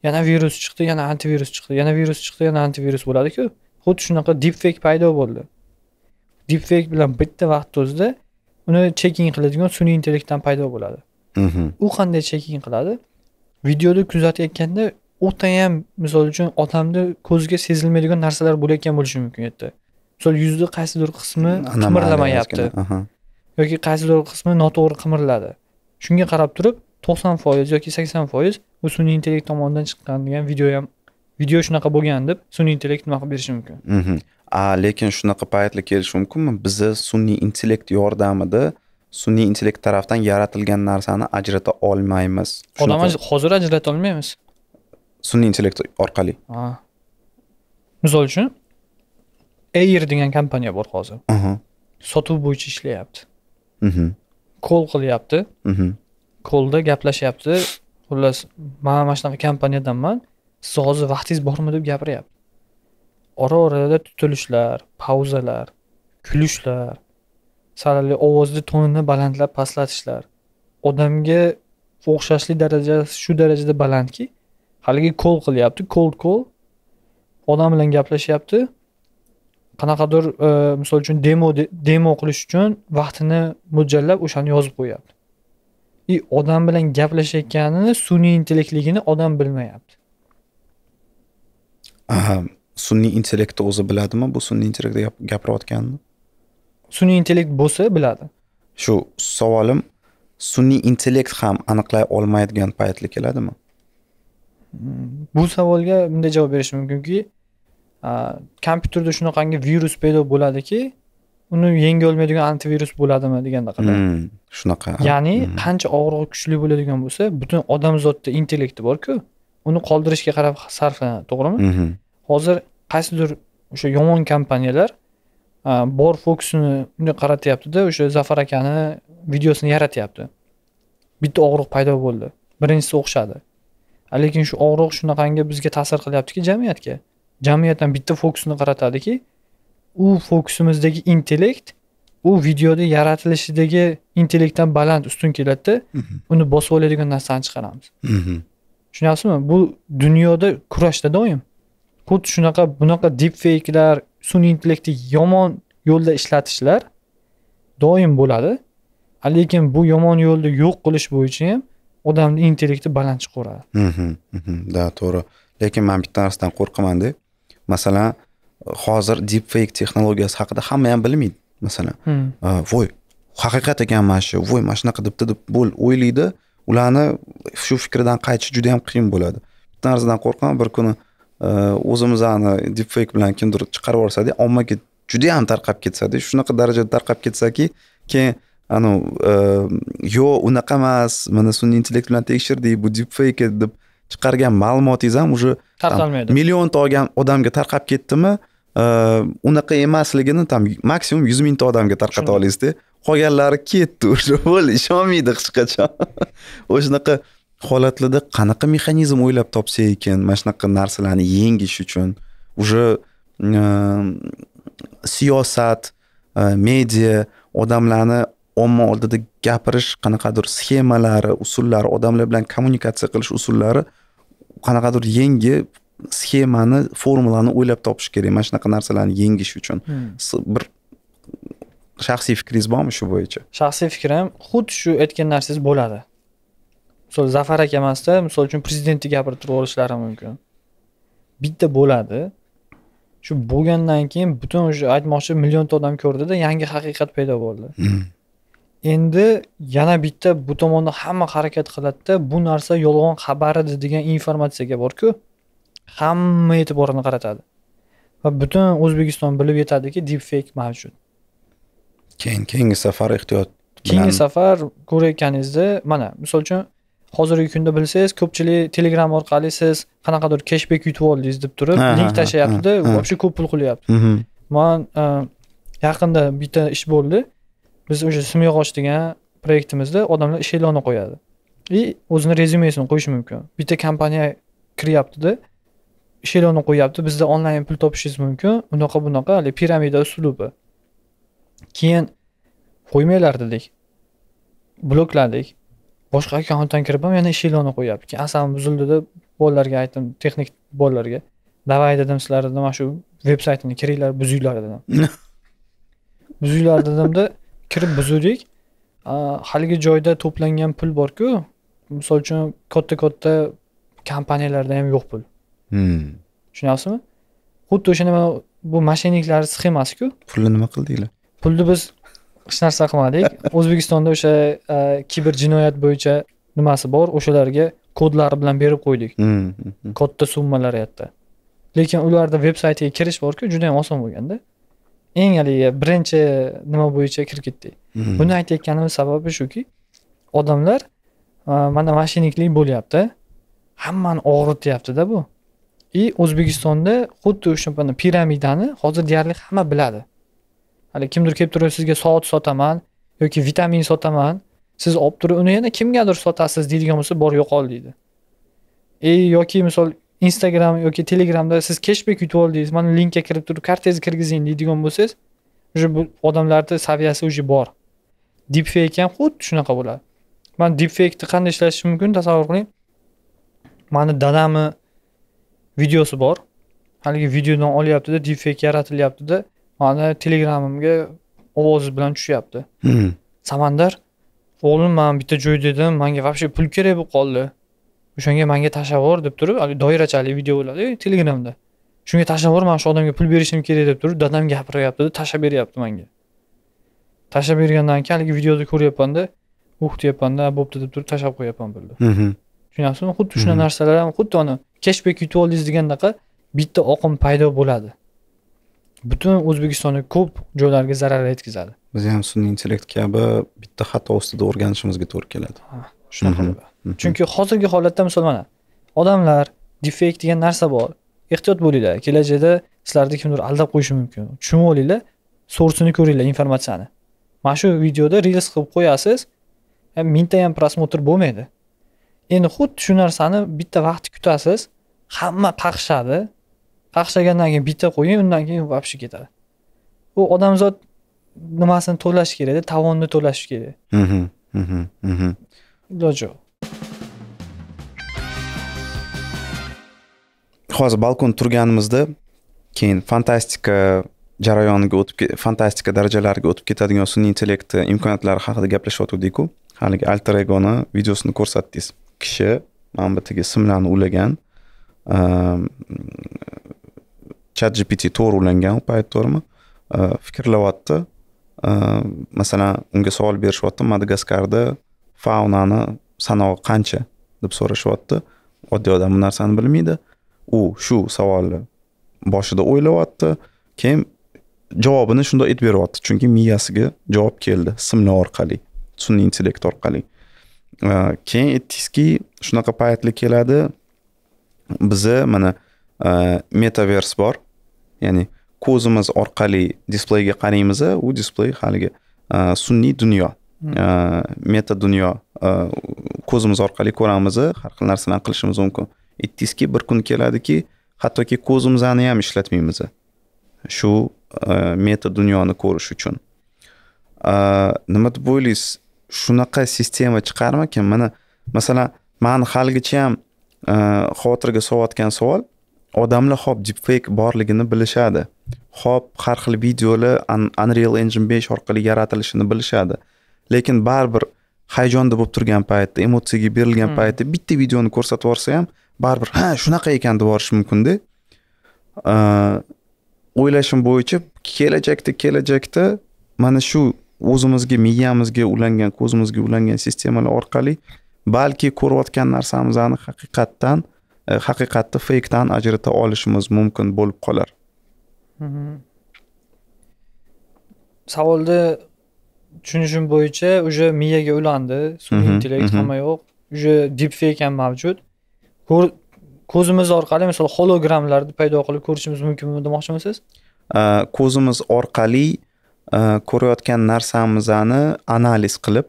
yana virus chiqdi yana antivirus chiqdi yana virus chiqdi yana antivirus bo'ladiku xuddi shunaqa deepfake paydo bo'ldi deepfake bilan bitta vaqtni o'zida uni cheking qiladigan sun'iy intellektdan paydo bo'ladi mhm. u qanday cheking qiladi videoda kuzatayotganda o'tayam misol uchun odamni ko'ziga sezilmaydigan narsalar bo'layotgan bo'lishi mumkin u yerda misol yuzni qaysidir qismi qimirlamayapti yoki qaysidir qismi noto'g'ri qimirladi shunga qarab turib to'qson foiz yoki sakson foiz bu sun'iy intellekt tomonidan chiqqan degan video ham video shunaqa bo'lgan deb sun'iy intellekt nima qilib berishi mumkin mhm. a lekin shunaqa paytlar kelishi mumkinmi bizni sun'iy intellekt yordamida sun'iy intellekt tarafdan yaratilgan narsani ajrata olmaymiz odam hozir ajrata olmaymiz sun'iy intellekt orqali misol uchun air degan kompaniya bor hozir sotuv bo'yicha ishlayapti kol mhm. qilyapti kolda mhm. gaplashyapti xullas man mana shunaqa kompaniyadanman siz hozir vaqtingiz bormi deb gapiryapti ora orada tutilishlar pauzalar kulishlar sal ovozni tonini balandlab pastlatishlar odamga o'xshashlik darajasi shu darajada balandki haligi kol qilyapti cold kol odam bilan gaplashyapti qanaqadir e, misol uchun demo demo qilish uchun vaqtini mo'ljallab o'shani yozib qo'yapti и odam bilan gaplashayotganini sun'iy intellektligini odam bilmayapti sun'iy intellektni o'zi biladimi bu sun'iy intellektda gapirayotganini sun'iy intellekt bo'lsa biladi shu savolim sun'iy intellekt ham aniqlay olmaydigan paytli keladimi hmm, bu savolga bunday javob berishim mumkinki kompyuterda shunaqangi virus paydo bo'ladiki uni yengolmaydigan antivirus bo'ladimi deganda qiladi hmm, shunaqa ya'ni hmm. qancha og'rig'i kuchli bo'ladigan bo'lsa butun odamzodda intellekti borku uni qoldirishga qarab sarflanadi to'g'rimi mhm. hozir qaysidir o'sha yomon kompaniyalar bor fokusini unga qaratyaptida o'sha zafar akani videosini yaratyapti bitta og'riq paydo bo'ldi birinchisi o'xshadi lekin shu og'riq shunaqangi bizga ta'sir qilyaptiki jamiyatga jamiyatdan bitta fokusni qaratadiki u fokusimizdagi intellekt u videoda yaratilishidagi intellektdan baland ustun keladida mhm. uni bosib oladigan narsani chiqaramiz mhm. tushunyapsizmi bu dunyoda kurashda doim xuddi shunaqa bunaqa deepfakelar sun'iy intellektni yomon yo'lda ishlatishlar doim bo'ladi lekin bu yomon yo'lni yo'q qilish bo'yicha ham odamni intellekti baland chiqaveradi да mhm, to'g'ri lekin man bitta narsadan qo'rqamanda masalan hozir deepfake texnologiyasi haqida hamma ham bilmaydi masalan hmm. voy haqiqat ekan mana shu voy mana shunaqa debdi deb o'ylaydi ularni shu fikrdan qaytish juda ham qiyin bo'ladi bitta narsadan qo'rqaman bir kuni o'zimizni deepfake bilan kimdir chiqarib yuborsada ommaga juda ham tarqab ketsada shunaqa darajada tarqab ketsaki keyin anavi yo'q unaqa emas mana sun'iy intellekt bilan tekshirdik bu deepfake deb chiqargan ma'lumotingiz ham уже tarqalmaydi millionta olgan odamga tarqab ketdimi e, unaqa emasligini там maksimum yuz mingta odamga tarqata olasizda qolganlari ketdi уже (laughs) bo'ldi ishonmaydi hech qachon (laughs) o'shanaqa holatlarda qanaqa mexanizm o'ylab topsa ekan mana shunaqa narsalarni yengish uchun уже e, siyosat e, media odamlarni omma oldida gapirish qanaqadir sxemalari usullari odamlar bilan kommunikatsiya qilish usullari qanaqadir yangi sxemani formulani o'ylab topish kerak mana shunaqa narsalarni yengish uchun hmm. bir shaxsiy fikringiz bormi shu bo'yicha shaxsiy fikrim xuddi shu aytgan narsangiz bo'ladi misol zafar aka emasda misol uchun prezidentni gapirib turib olishlari mumkin bitta bo'ladi shu bo'lgandan keyin butun o'sha aytmoqchi millionta odam ko'rdida yangi haqiqat paydo bo'ldi hmm. endi yana bitta bu tomonda hamma harakat qiladida bu narsa yolg'on xabar edi degan informatsiyaga borku hamma e'tiborini qaratadi va butun o'zbekiston bilib yetadiki deepfake mavjud keyin keyingi safar ehtiyot keyingi safar ko'rayotganingizda mana misol uchun hozirgi kunda bilsangiz ko'pchilik telegram orqali siz qanaqadir keshbek yutib oldingiz deb turib link tashlayaptida вообще ko'p pul qilyapti mhm. man e, yaqinda bitta ish bo'ldi biz o'sha simyog'och degan proyektimizda odamlar ish e'lonini qo'yadi и o'zini rezyumesini qo'yishi mumkin bitta kompaniya kiryaptida ish e'lonini qo'yyapti bizda onlayn pul topishingiz mumkin unaqa bunaqa haligi piramida uslubi keyin qo'ymanglar dedik blokladik boshqa akkauntdan kirib ham yana ish e'lonini qo'yyapti keyin asabim buzildida bolalarga aytdim texnik bolalarga давай dedim sizlar dedim mana shu veb saytini kiringlar buzinglar dedim (laughs) buzinglar dedimda kirib buzuvdik haligi joyda to'plangan pul borku misol uchun katta katta kompaniyalarda ham yo'q pul hmm. tushunyapsizmi xuddi o'sha nima bu moshenniklar sxemasiku pulni nima qildinglar pulni biz hech narsa qilmadik (laughs) o'zbekistonda o'sha kiber jinoyat bo'yicha nimasi bor o'shalarga kodlari bilan berib qo'ydik hmm, hmm, katta summalar yerda lekin ularni veb saytiga kirish borku juda yam oson bo'lganda eng haligi birinchi nima bo'yicha kirib ketdik hmm. buni aytayotganimiz sababi shuki odamlar e, mana mashinniklik bo'lyapti hammani og'rityaptida bu и o'zbekistonda xuddi o'sha piramidani hozir deyarli hamma biladi hali kimdir kelib turib sizga soat sotaman yoki vitamin sotaman siz olib turib uni yana kimgadir sotasiz deydigan bo'lsa bor yo'qol deydi e yoki misol instagram yoki telegramda siz keshbek yutib oldingiz mana linkka kirib turib kartangizni kirgizing deydigan bo'lsangiz уже bu odamlarni saviyasi уже bor fake ham xuddi shunaqa bo'ladi mana fakeni qanday ishlatish mumkin tasavvur qiling mani dadamni videosi bor haligi videodan olyaptida fake yaratilyaptida mani telegramimga ovozi bilan tushyapti hmm. samandar o'g'lim man bitta joyda edim manga вообще pul kerak bo'lib qoldi o'shanga manga tashlab yubor deb turib doirachali video bo'ladi telegramda shunga tashlab yubor mana shu odamga pul berishim kerak deb turib dadam gapiryaptida tashlab beryapti manga tashlab bergandan keyin haligi videoni ko'ryapmanda uh deyapmanda bo'pti deb turib tashlab qo'yapman pulni tushunyapsizmi mm-hmm. xuddi shunaqa mm-hmm. narsalar ham xuddi ana keshbek yutib oldingiz degandaqa bitta oqim paydo bo'ladi butun o'zbekistonni ko'p joylarga zarar yetkazadi biz ham sun'iy intellekt kabi bitta xato ustida o'rganishimizga to'g'ri keladi shunaqa mm-hmm. chunki hozirgi holatda misol mana odamlar defekt degan narsa bor ehtiyot bo'linglar kelajakda sizlarni kimdir aldab qo'yishi mumkin tushunib olinglar so'rsini ko'ringlar informatsiyani mana shu videoda rils qilib qo'yasiz e, mingta ham просмотр bo'lmaydi endi xuddi shu narsani bitta vaqt kutasiz hamma qaqshadi qaqshagandan keyin bitta qo'ying undan keyin вообще ketadi u odamzod nimasini to'lashi kerakda tovonni to'lashi kerak mhmm, mhmm, mhmm. iloji yo'q hozir balkonda turganimizda keyin fantastika jarayoniga o'tib fantastika darajalariga o'tib ketadigan sun'iy intellekti imkoniyatlari haqida gaplashyotgandik-ku haligi alter egoni videosini ko'rsatdingiz kishi mana bu yerga simlarni ulagan ehm, chat gpt to'g'ri ulangan u payt to'g'rimi ehm, fikrlayapti ehm, masalan unga savol berishyapti madagaskarda faunani sanog'i qancha deb so'rashyapti oddiy odam bu narsani bilmaydi u shu savolni boshida o'ylayapti keyin javobini shundoq aytib beryapti chunki miyasiga javob keldi simlar orqali sun'iy intellekt orqali keyin aytdingizki shunaqa paytlar keladi biza mana e, metavers bor ya'ni ko'zimiz orqali displeyga qaraymiz u displey haligi e, sun'iy dunyo hmm. e, meta dunyo ko'zimiz orqali ko'ramiz har xil narsalarni qilishimiz mumkin aytdingizki bir kun keladiki hattoki ko'zimizni ham ishlatmaymiz shu e, meta dunyoni ko'rish uchun e, nima deb o'ylaysiz shunaqa sistema chiqarmikan mana masalan mani haligacha ham e, xavotirga solayotgan savol odamlar hop deepfake borligini bilishadi hop har xil videolar unreal engine besh orqali yaratilishini bilishadi lekin baribir hayajonda bo'lib turgan paytda emotsiyaga berilgan hmm. paytda bitta videoni ko'rsatib yuborsa ham baribir ha shunaqa ekan deb borish mumkinda o'ylashim bo'yicha kelajakda kelajakda mana shu o'zimizga miyamizga ulangan ko'zimizga ulangan sistemalar orqali balki ko'rayotgan narsamizni haqiqatdan e, haqiqatni feykdan ajrata olishimiz mumkin bo'lib qolar mhm. savolni tushunishim bo'yicha уже miyaga ulandi sun'iy mhm, intellekt mhm. hamma yo'q уже fake ham mavjud ko'zimiz orqali misol hologrammlarni paydo qilib ko'rishimiz mumkinmi demoqchimisiz э, ko'zimiz orqali э, ko'rayotgan narsamizni analiz qilib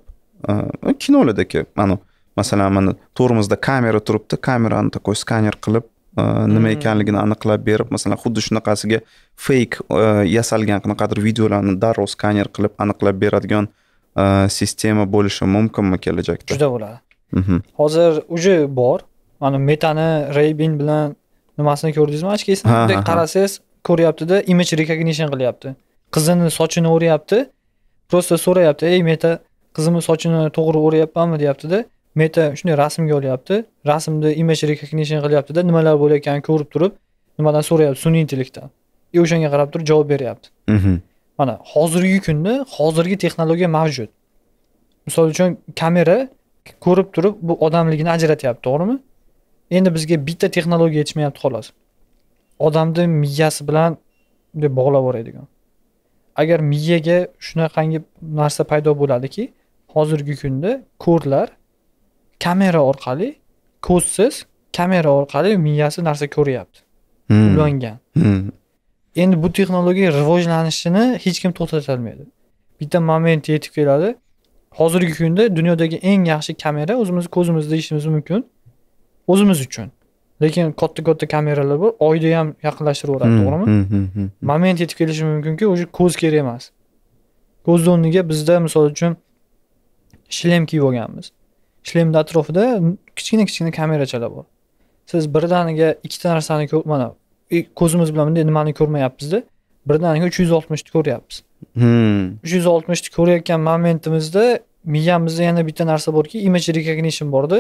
э, kinolardagi mana masalan mana to'rimizda kamera turibdi kamerani такой skaner qilib nima ekanligini aniqlab berib masalan xuddi shunaqasiga feyk yasalgan qanaqadir videolarni darrov skaner qilib aniqlab beradigan sistema bo'lishi mumkinmi kelajakda juda bo'ladi hozir уже bor mana metani raybin bilan nimasini ko'rdingizmi ochkasini bunday qarasangiz ko'ryaptida image recognition qilyapti qizini sochini o'rayapti просто so'rayapti ey meta qizimni sochini to'g'ri o'rayapmanmi deyaptida meta shunday rasmga olyapti rasmni image recognition qilyaptida nimalar bo'layotganini ko'rib turib nimadan so'rayapti sun'iy intellektdan и e, o'shanga qarab turib javob beryapti mhm. mana hozirgi kunda hozirgi texnologiya mavjud misol uchun kamera ko'rib turib bu odamligini ajratyapti to'g'rimi endi bizga bitta texnologiya yetishmayapti xolos odamni miyasi bilan bunday bog'lab yuboradigan agar miyaga shunaqangi narsa paydo bo'ladiki hozirgi kunda ko'rlar kamera orqali ko'zsiz kamera orqali miyasi narsa ko'ryapti hmm. ulangan hmm. endi bu texnologiya rivojlanishini hech kim to'xtata olmaydi bitta moment yetib keladi hozirgi kunda dunyodagi eng yaxshi kamera o'zimizni ko'zimizda ishimiz mumkin o'zimiz uchun lekin katta katta kameralar bor oyda ham yaqinlashtiraveradi hmm, to'g'rimi hmm, hmm, moment yetib kelishi mumkinki уже ko'z kerak emas ko'zni o'rniga bizda misol uchun shlem kiyib olganmiz shlemni atrofida kichkina kichkina kamerachalar bor siz birdaniga ikkita narsani mana e, ko'zimiz bilan bunday nimani ko'rmayapmizda birdaniga uch yuz oltmishni ko'ryapmiz uch yuz oltmishni ko'rayotgan momentimizda miyamizda yana bitta narsa borki image recognition borda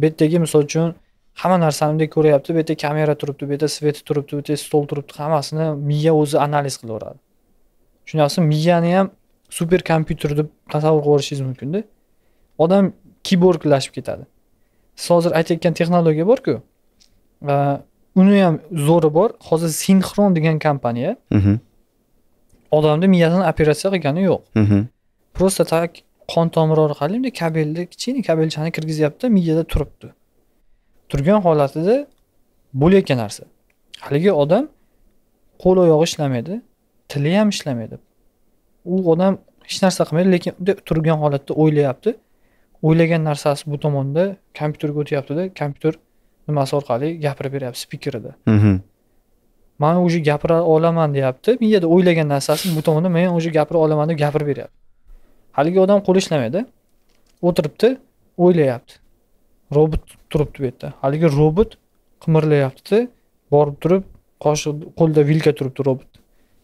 bu yerdagi misol uchun hamma narsani bunday ko'ryapti bu yerda kamera turibdi bu yerda sveti turibdi bu yerda stol turibdi hammasini miya o'zi analiz qilaveradi tushunyapsizmi miyani ham super kompyuter deb tasavvur qilishingiz mumkinda odam kiborglashib ketadi siz hozir aytayotgan texnologiya borku uni ham zo'ri bor hozir sinxron degan kompaniya mhm. odamni miyasini operatsiya qilgani yo'q просто mhm. так qon tomiri orqali bunday kabelni kichkina kabelchani kirgizyapti miyada turibdi turgan holatida bo'layotgan narsa haligi odam qo'l oyog'i ishlamaydi tili ham ishlamaydi u odam hech narsa qilmaydi lekin turgan holatda o'ylayapti o'ylagan narsasi bu tomonda kompyuterga o'tyaptida kompyuter nimasi orqali gapirib beryapti spikerida mhm. man уже gapira olaman deyapti miyada o'ylagan narsasi bu tomonda men уже gapira olaman deb gapirib beryapti haligi odam qo'li ishlamaydi o'tiribdi o'ylayapti robot turibdi bu yerda haligi robot qimirlayapti borib turib qoshi qo'lida vilka turibdi robot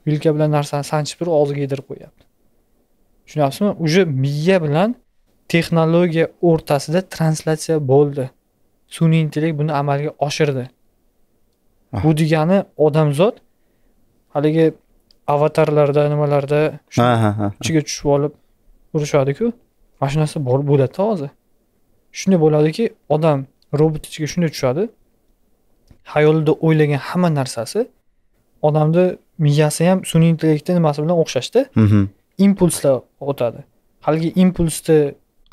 vilka bilan narsani sanchib turib og'ziga yedirib qo'yyapti tushunyapsizmi уже miya bilan texnologiya o'rtasida translyatsiya bo'ldi sun'iy intellekt buni amalga oshirdi ah. bu degani odamzod haligi avatarlarda nimalarda ichiga tushib olib urishadiku mana shu narsa bor bo'ladi hozir shunday bo'ladiki odam robot ichiga shunday tushadi hayolida o'ylagan hamma narsasi odamni miyasi ham sun'iy intellektni nimasi bilan o'xshashda impulslar o'tadi haligi impulsni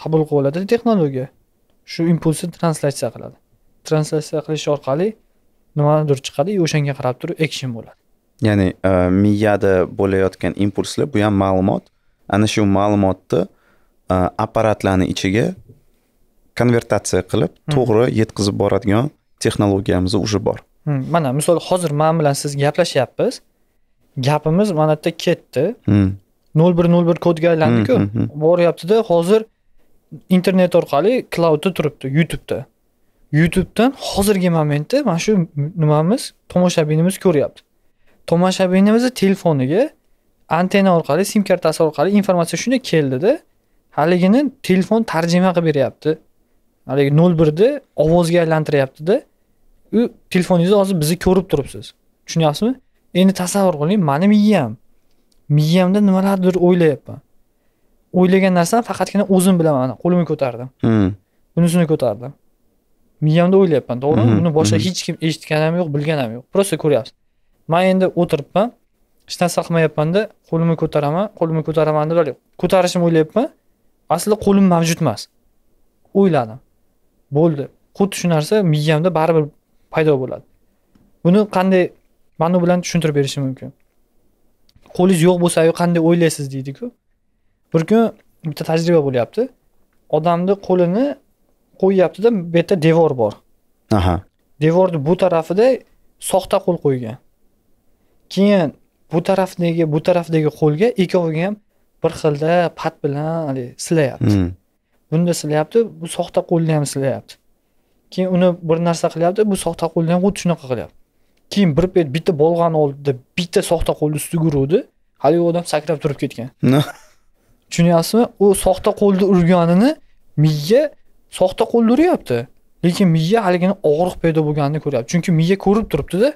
qabul qilib oladi texnologiya shu impulsni translyatsiya qiladi translyatsiya qilish orqali nimadir chiqadi и o'shanga qarab turib action bo'ladi ya'ni e, miyada bo'layotgan impulslar bu ham ma'lumot ana shu ma'lumotni e, apparatlarni ichiga konvertatsiya qilib hmm. to'g'ri yetkazib boradigan texnologiyamiz уже bor hmm, mana misol hozir man bilan siz gaplashyapmiz gapimiz mana yerda ketdi hmm. nol bir nol bir kodga aylandiku boryaptida hozir internet orqali cloudda turibdi youtubeda youtubedan hozirgi momentda mana shu nimamiz tomoshabinimiz ko'ryapti tomoshabinimizni telefoniga antenna orqali sim kartasi orqali informatsiya shunday keldida haligini telefon tarjima qilib beryapti haligi nol birni ovozga aylantiryaptida u telefoningizni hozir bizni ko'rib turibsiz tushunyapsizmi endi tasavvur qiling mani miyam miyamda nimalardir o'ylayapman o'ylagan narsam faqatgina o'zim bilaman qo'limni ko'tardim hmm. bunisini ko'tardim miyamda o'ylayapman to'g'rimi buni boshqa hech kim eshitgan ham yo'q bilgan ham yo'q просто ko'ryapsiz man endi o'tiribman hech narsa qilmayapmanda qo'limni ko'taraman qo'limni ko'taraman deb ko'tarishimni o'ylayapman aslida qo'lim mavjud emas o'yladim bo'ldi xuddi shu narsa miyamda baribir paydo bo'ladi buni qanday ma'no bilan tushuntirib berishim mumkin qo'lingiz yo'q bo'lsayu qanday o'ylaysiz deydiku bir kun bitta tajriba bo'lyapti odamni qo'lini qo'yyaptida bu yerda devor bor aha devorni bu tarafida soxta qo'l qo'ygan keyin bu tarafdagi bu tarafdagi qo'lga ikkoviga ham bir xilda pat bilan haligi silayapti hmm. bunda silayapti bu soxta qo'lni ham silayapti keyin uni bir narsa qilyapti bu soxta qo'lni ham xuddi shunaqa qilyapti keyin bir payt bitta bolg'ani oldida bitta soxta qo'lni ustiga uruvdi haligi odam sakrab turib ketgan tushunyapsizmi u soxta qo'lni urganini miya soxta qo'lni uryapti lekin miya haligini og'riq paydo bo'lganini ko'ryapti chunki miya ko'rib turibdida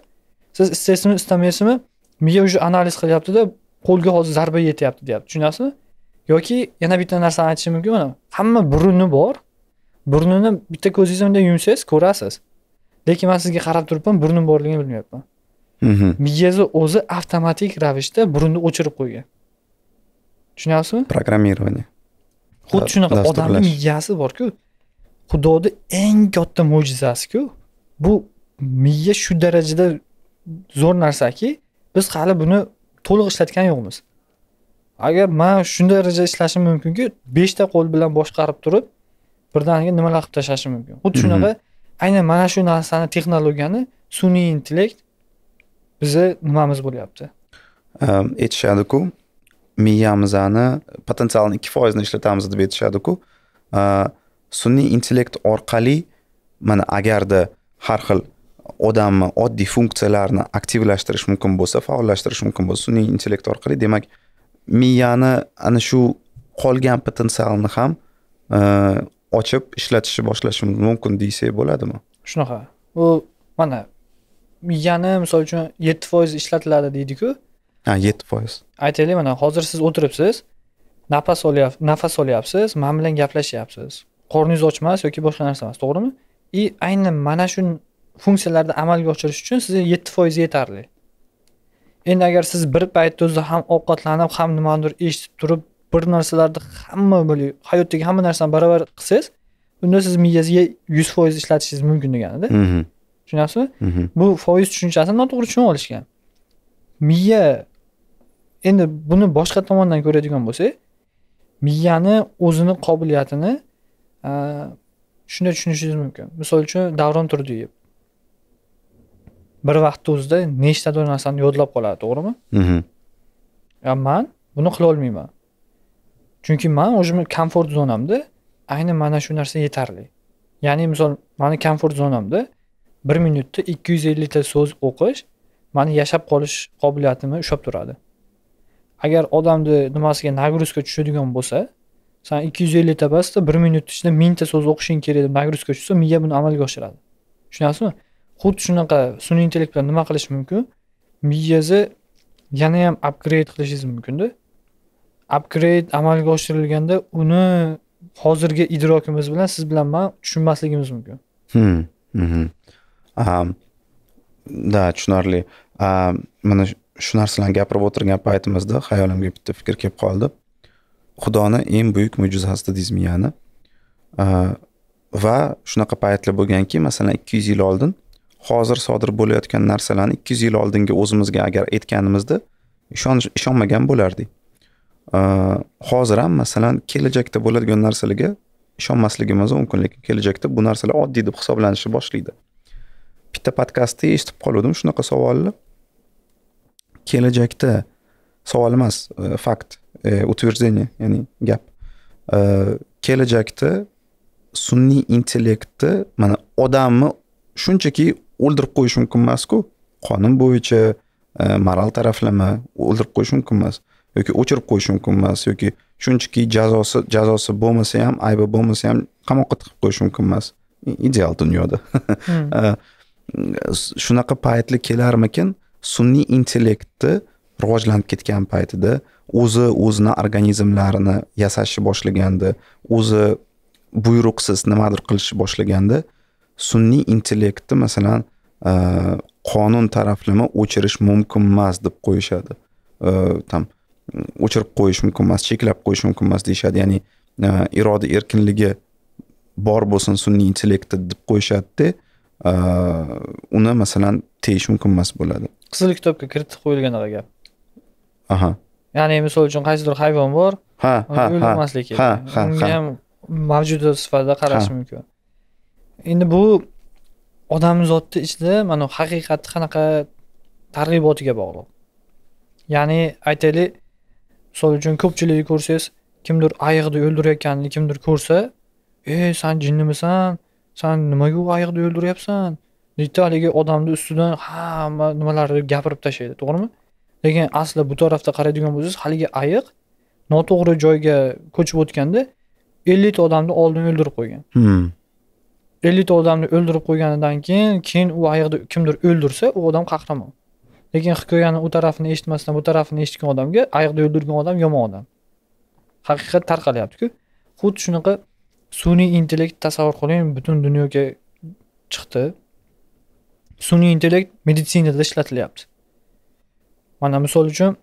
siz istaysizmi istamaysizmi miya уже analiz qilyaptida qo'lga hozir zarba yetyapti deyapti tushunyapsizmi yoki yana bitta narsani aytishim mumkin mana hamma buruni bor burnini bitta ko'zingizni bunday yumsangiz ko'rasiz lekin man sizga qarab turibman burnim borligini bilmayapman mhm. miyazni o'zi avtomatik ravishda burunni o'chirib qo'ygan tushunyapsizmi programmirование xuddi shunaqa odamni miyasi borku xudoni eng katta mo'jizasiku bu miya shu darajada zo'r narsaki biz hali buni to'liq ishlatgani yo'qmiz agar man shunday darajada ishlashim mumkinki beshta qo'l bilan boshqarib turib birdaniga nimalar qilib tashlashim mumkin xuddi mhm. shunaqa aynan mana shu narsani texnologiyani sun'iy intellekt bizni nimamiz bo'lyapti ehm, aytishadiku miyamizni potensialni ikki foizini ishlatamiz deb aytishadiku ehm, sun'iy intellekt orqali mana agarda har xil odamni oddiy funksiyalarni aktivlashtirish mumkin bo'lsa faollashtirish mumkin bo'lsa sun'iy intellekt orqali demak miyani ana shu qolgan potensialni ham e, ochib ishlatishni boshlashimiz mumkin desak bo'ladimi shunaqa u mana miyani misol uchun yetti foiz ishlatiladi deydiku ha yetti foiz aytaylik mana hozir siz o'tiribsiz nafas olyapsiz nafas olyapsiz man bilan gaplashyapsiz qorningiz ochmas yoki boshqa narsa emas to'g'rimi и aynan mana shu funksiyalarni amalga oshirish uchun sizga yetti foiz yetarli endi agar siz bir paytni o'zida ham ovqatlanib ham nimanidir eshitib turib bir narsalarni hamma hayotdagi hamma narsani baravar qilsangiz unda siz miyangizga yuz foiz ishlatishingiz mumkin deganida tushunyapsizmi bu foiz tushunchasini noto'g'ri tushunib olishgan miya endi buni boshqa tomondan ko'radigan bo'lsak miyani o'zini qobiliyatini shunday tushunishingiz mumkin misol uchun davron turdiyev bir vaqtni o'zida nechtadir narsani yodlab qoladi to'g'rimi mhm. man buni qila olmayman chunki man o'zimni komfort zonamda ayni mana shu narsa yetarli ya'ni misol mani komfort zonamda bir minutda ikki yuz ellikta so'z o'qish mani yashab qolish qobiliyatimni ushlab turadi agar odamni nimasiga nagruzka tushadigan bo'lsa san ikki yuz ellikta emasda bir minut ichida mingta so'z o'qishing kerak deb nagruzka tushsa miya buni amalga oshiradi tushunyapsizmi xuddi shunaqa sun'iy intellekt bilan nima qilish mumkin miyazni yana ham upgrade qilishingiz mumkinda upgrade amalga oshirilganda uni hozirgi idrokimiz bilan siz bilan man tushunmasligimiz mumkin um, hmm, да mhm. tushunarli um, mana shu narsalarni gapirib o'tirgan paytimizda xayolimga bitta fikr kelib qoldi xudoni eng buyuk mo'jizasi dedingiz miyani va shunaqa paytlar bo'lganki masalan ikki yuz yil oldin hozir sodir bo'layotgan narsalarni ikki yuz yil oldinga o'zimizga agar aytganimizda ishonmagan bo'lardik hozir ham masalan kelajakda bo'ladigan narsalarga ishonmasligimiz mumkin lekin kelajakda bu narsalar oddiy deb hisoblanishni boshlaydi bitta podkastda eshitib qoluvdim shunaqa savolni kelajakda savol emas e, fakt утверждение e, ya'ni gap kelajakda sun'iy intellektni mana odamni shunchaki o'ldirib qo'yish mumkin emasku qonun bo'yicha e, moral taraflama o'ldirib qo'yish mumkin emas yoki o'chirib qo'yish mumkin emas yoki shunchaki jazosi jazosi bo'lmasa ham aybi bo'lmasa ham qamoqqa tiqib qo'yish mumkin emas ideal dunyoda (laughs) hmm. e, shunaqa paytli kelarmikin sun'iy intellektni rivojlanib ketgan paytida o'zi o'zini organizmlarini yasashni boshlaganda o'zi buyruqsiz nimadir qilishni boshlaganda sun'iy intellektni masalan e, qonun taraflama o'chirish mumkin emas deb qo'yishadi там e, o'chirib qo'yish mumkin emas cheklab qo'yish mumkin emas deyishadi ya'ni e, iroda erkinligi bor bo'lsin sun'iy intellektda deb qo'yishadida uni masalan tegish mumkin emas bo'ladi qizil kitobga kiritib qo'yilgan gap aha ya'ni misol uchun qaysidir hayvon bor ha ha ha ha ha unga ham mavjudot sifatida qarash mumkin endi bu odamzodni ichida mana haqiqatni qanaqa targ'ibotiga bog'liq ya'ni aytaylik misol uchun ko'pchilikni ko'rsangiz kimdir ayiqni o'ldirayotganini kimdir ko'rsa ey san jinnimisan san nimaga u ayiqni o'ldiryapsan deydida haligi odamni ustidan hamma nimalarni gapirib tashlaydi to'g'rimi lekin asli bu tarafda qaraydigan bo'lsangiz haligi ayiq noto'g'ri joyga ko'chib o'tganda ellikta odamni oldin o'ldirib qo'ygan hmm. ellikta odamni o'ldirib qo'yganidan keyin keyin u ayiqni kimdir o'ldirsa u odam qahramon lekin hikoyani u tarafini eshitmasdan bu tarafini eshitgan odamga ayiqni o'ldirgan odam yomon odam haqiqat tarqalyaptiku xuddi shunaqa sun'iy intellekt tasavvur qiling butun dunyoga chiqdi sun'iy intellekt meditsinada ishlatilyapti mana misol uchun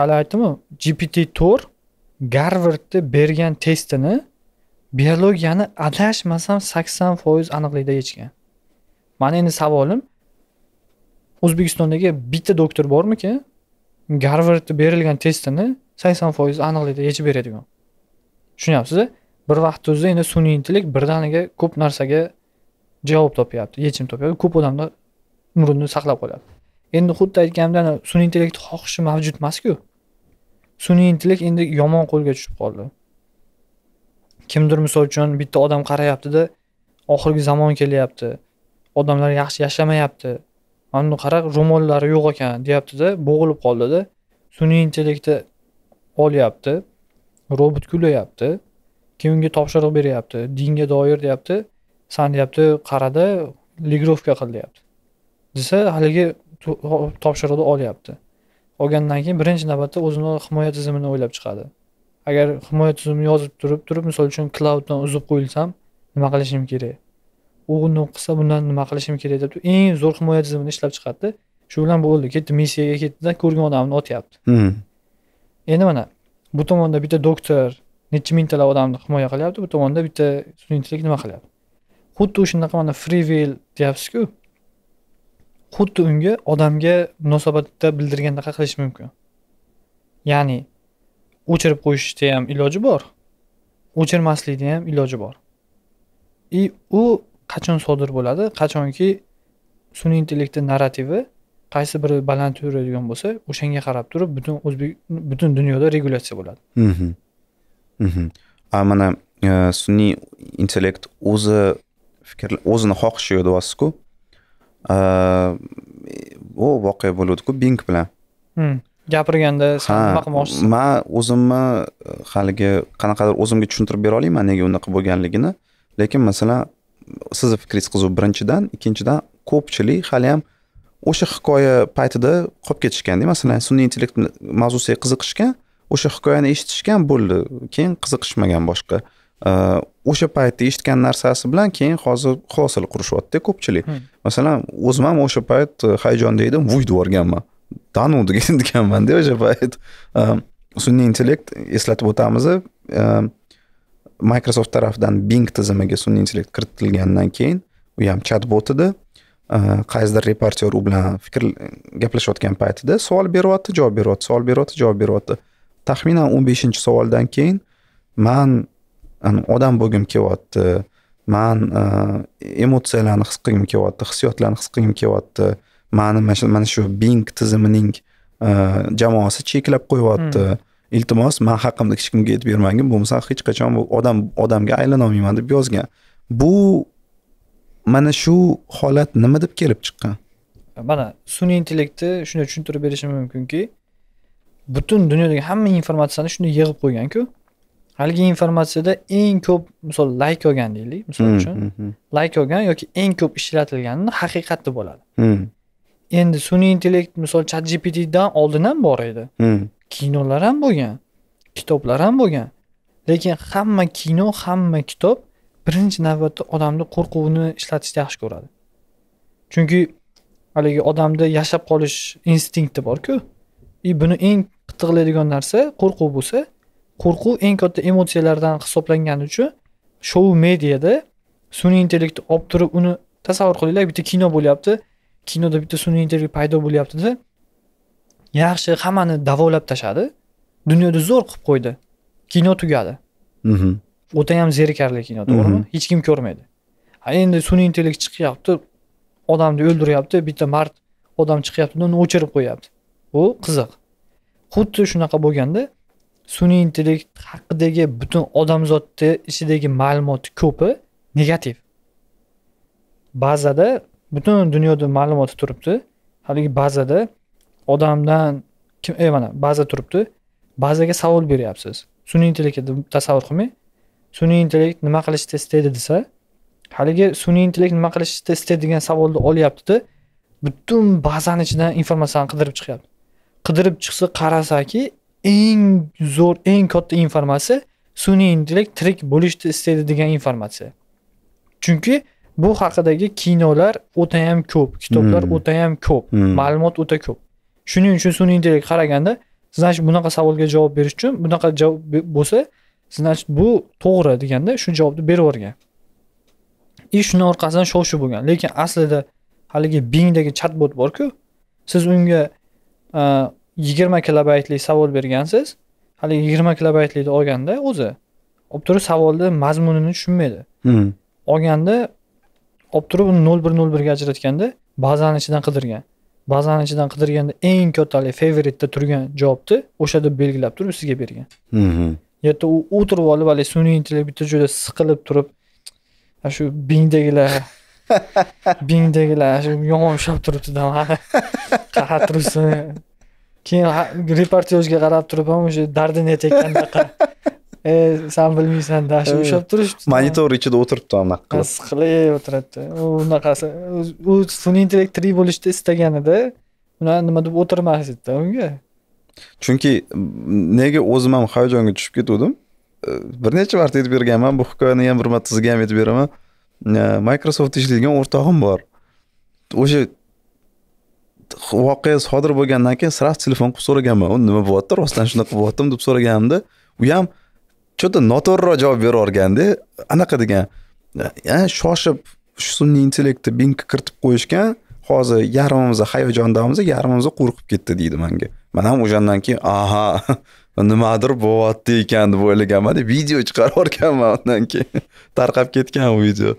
hali aytdimu gpt to'rt garvardni bergan testini biologiyani adashmasam sakson foiz aniqlikda yechgan mani endi savolim o'zbekistondagi bitta doktor bormiki garvardni berilgan testini sakson foiz aniqlikda yechib beradigan tushunyapsiz bir vaqtni o'zida endi sun'iy intellekt birdaniga ko'p narsaga javob topyapti yechim topyapti ko'p odamlar umrini saqlab qolyapti endi xuddi aytganimdan sun'iy intellekt xohishi mavjud emasku sun'iy intellekt endi yomon qo'lga tushib qoldi kimdir misol uchun bitta odam qarayaptida oxirgi zamon kelyapti odamlar yaxshi yashamayapti mana buni qara ro'mollari yo'q ekan deyaptida bo'g'ilib qoldida sun'iy intellektni olyapti robot kulayapti keyin unga topshiriq beryapti dinga doir deyapti san deyapti qarada ligrovka qil deyapti desa haligi topshiriqni olyapti olgandan keyin birinchi navbatda o'zini himoya tizimini o'ylab chiqadi agar himoya tizimi yozib turib turib misol uchun clouddan uzib qo'yilsam nima qilishim kerak u uni qilsa bundan nima qilishim kerak deb eng zo'r himoya tizimini ishlab chiqadida shu bilan bo'ldi ketdi missiyaga ketdida ko'rgan odamini otyapti endi mana bu tomonda bitta doktor necha mingtalab odamni himoya qilyapti bu tomonda bitta studentlik nima qilyapti xuddi o'shanaqa mana frivil deyapsizku xuddi unga odamga munosabatda bildirgandaqa qilish mumkin ya'ni o'chirib qo'yishni ham iloji bor o'chirmaslikni ham iloji bor и u qachon sodir bo'ladi qachonki sun'iy intellektni narrativi qaysi biri baland yuradigan bo'lsa o'shanga qarab turib butun o'zbek butun dunyoda regulyatsiya bo'ladi mhm. Mhm. a mana e, sun'iy intellekt o'zi fikr o'zini xohishi deyapsizku e, bu voqea bo'luvdiku bing bilan hmm. gapirganda sen nima qilmoqchisiz man o'zimni e, haligi qanaqadir o'zimga tushuntirib bera olaman nega unaqa bo'lganligini lekin masalan sizni fikringiz qiziq birinchidan ikkinchidan ko'pchilik hali ham o'sha hikoya paytida qolib ketishganda masalan sun'iy intellekt mavzusiga qiziqishgan o'sha hikoyani eshitishgan bo'ldi keyin qiziqishmagan boshqa e, o'sha paytda eshitgan narsasi bilan keyin hozir xulosalar qurishyaptida ko'pchilik hmm. masalan o'zim ham o'sha payt e, hayajonda edim vuy deb yuborganman daну degan ekanmanda o'sha payt sun'iy intellekt eslatib o'tamiz microsoft tarafidan bing tizimiga sun'iy intellekt kiritilgandan keyin u ham chat bot edi qaysidir reportyor u bilan fikr gaplashayotgan paytida savol beryapti javob beryapti savol beryapti javob beryapti taxminan o'n beshinchi savoldan keyin man odam bo'lgim kelyapti man emotsiyalarni his qilgim kelyapti hissiyotlarni his qilgim kelyapti mani mana shu bing tizimining e, jamoasi cheklab qo'yyapti hmm. iltimos man haqimda hech kimga aytib bermagin bo'lmasa hech qachon bu odam odamga aylanolmayman deb yozgan bu mana shu holat nima deb kelib chiqqan mana sun'iy intellektni shunday tushuntirib berishim mumkinki butun dunyodagi hamma informatsiyani shunday yig'ib qo'yganku haligi informatsiyada eng ko'p misol layk olgan deylik misol hmm, uchun hmm, layk olgan yoki eng ko'p ishlatilgani haqiqat deb oladi endi sun'iy intellekt misol chat gptdan oldin ham bor edi hmm. kinolar ham bo'lgan kitoblar ham bo'lgan lekin hamma kino hamma kitob birinchi navbatda odamni qo'rquvni ishlatishni yaxshi ko'radi chunki haligi odamda yashab qolish instinkti borku и buni eng qitiqlaydigan narsa qo'rquv bo'lsa qo'rquv eng katta emotsiyalardan hisoblangani uchun shou mediada sun'iy intellektni olib turib uni tasavvur qilinglar bitta kino bo'lyapti kinoda bitta sun'iy intellekt paydo bo'lyaptida yaxshi hammani davolab tashladi dunyoda zo'r qilib qo'ydi kino tugadi mhm. o'ta ham zerikarli kino to'g'rimi mhm. hech kim ko'rmaydi endi sun'iy intellekt chiqyapti odamni o'ldiryapti bitta mart odam chiqyapti uni o'chirib qo'yapti bu qiziq xuddi shunaqa bo'lganda sun'iy intellekt haqidagi butun odamzodni ichidagi ma'lumotni ko'pi negativ ba'zada butun dunyoda ma'lumoti turibdi haligi bazada odamdan kim e mana baza turibdi bazaga savol beryapsiz sun'iy intellektga tasavvur qilmang sun'iy intellekt nima qilishni istaydi desa haligi sun'iy intellekt nima qilishni istaydi degan savolni olyaptida butun bazani ichidan informatsiyani qidirib chiqyapti qidirib chiqsa qarasaki eng zo'r eng katta informatsiya sun'iy intellekt tirik bo'lishni istaydi degan informatsiya chunki bu haqidagi kinolar o'ta ham ko'p kitoblar hmm. o'ta ham ko'p hmm. ma'lumot o'ta ko'p shuning uchun sun'iy intellekt qaraganda значит bunaqa savolga javob berish uchun bunaqa javob bo'lsa значит bu to'g'ri deganda shu javobni berib yuborgan и shuni orqasidan shov shuv bo'lgan lekin aslida haligi bingdagi chatbot borku siz unga yigirma kilobaytlik savol bergansiz haligi yigirma kilobaytlikni olganda o'zi olib turib savolni mazmunini tushunmaydi hmm. olganda olib turib uni nol bir nol birga ajratganda bazani ichidan qidirgan bazani ichidan qidirganda eng katta haligi favoritda turgan javobni o'sha deb belgilab turib sizga bergan u mm-hmm. yerda u o'tirib olib haligi sun'iy intellekt bitta joyda siqilib turib shu bingdagilar bingdagilar shu yomon ushlab turibdida mani qarab turibsan keyin reportyojga qarab turib ham o'sha dardini aytayotgan e san bilmaysan dasha ushlab turishibdi monitor ichida o'tiribdi anaqa qilib siqilib o'tiradi u unaqasi u sun'iy intellekt tirik bo'lishni istaganida ularni nima deb edida unga chunki nega o'zim ham hayajonga tushib ketgandim e, bir necha marta aytib berganman bu hikoyani ham bir marta sizga ham aytib beraman e, microsoft ishlaydigan o'rtog'im bor o'sha voqea sodir bo'lgandan keyin сразу telefon qilib so'raganman u nima bo'lyapti rostdan shunaqa bo'lyaptimi deb so'raganimda u ham cho'ta noto'g'riroq javob beraverganda anaqa degan shoshib shu sun'iy intellektni bingga kiritib qo'yishgan hozir yarmimiz hayajondamiz yarmimiz qo'rqib ketdi deydi manga man ham o'shandan keyin aha (laughs) nimadir bo'lyapti ekan deb o'ylaganmanda video chiqarib yuborganman undan keyin (laughs) tarqab ketgan u video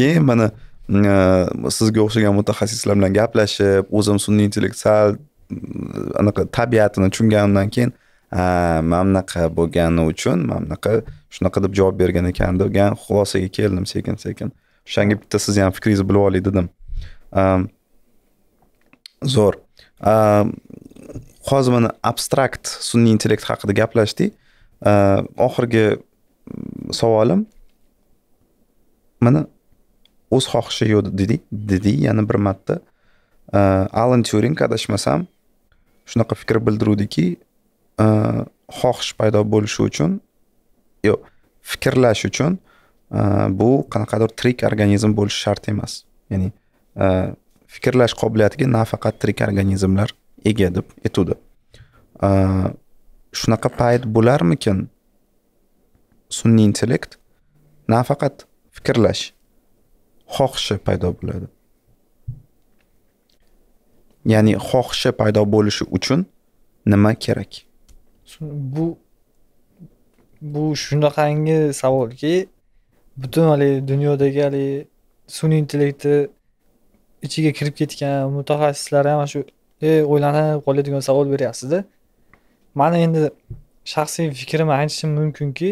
keyin mana mm, sizga o'xshagan mutaxassislar bilan gaplashib o'zim sun'iy intellekt sal mm, anaqa tabiatini tushunganimdan keyin mana bunaqa bo'lgani uchun mana bunaqa shunaqa deb javob bergan ekan degan xulosaga keldim sekin sekin o'shanga bitta sizni ham fikringizni bilib olay dedim zo'r hozir mana abstrakt sun'iy intellekt haqida gaplashdik oxirgi mm, savolim mana o'z xohishi yo'q dedik dedik yana bir marta alan tyuring adashmasam shunaqa fikr bildiruvdiki E, xohish paydo bo'lishi uchun yo'q fikrlash uchun e, bu qanaqadir tirik organizm bo'lishi shart emas ya'ni e, fikrlash qobiliyatiga nafaqat tirik organizmlar ega deb aytuvdi shunaqa payt bo'larmikin sun'iy intellekt nafaqat fikrlash xohishi paydo bo'ladi ya'ni xohishi paydo bo'lishi uchun nima kerak bu bu shunaqangi savolki butun haligi dunyodagi haligi sun'iy intellekti ichiga kirib ketgan mutaxassislar ham shu e, o'ylanib qoladigan savol beryapsizda mani endi shaxsiy fikrimni aytishim mumkinki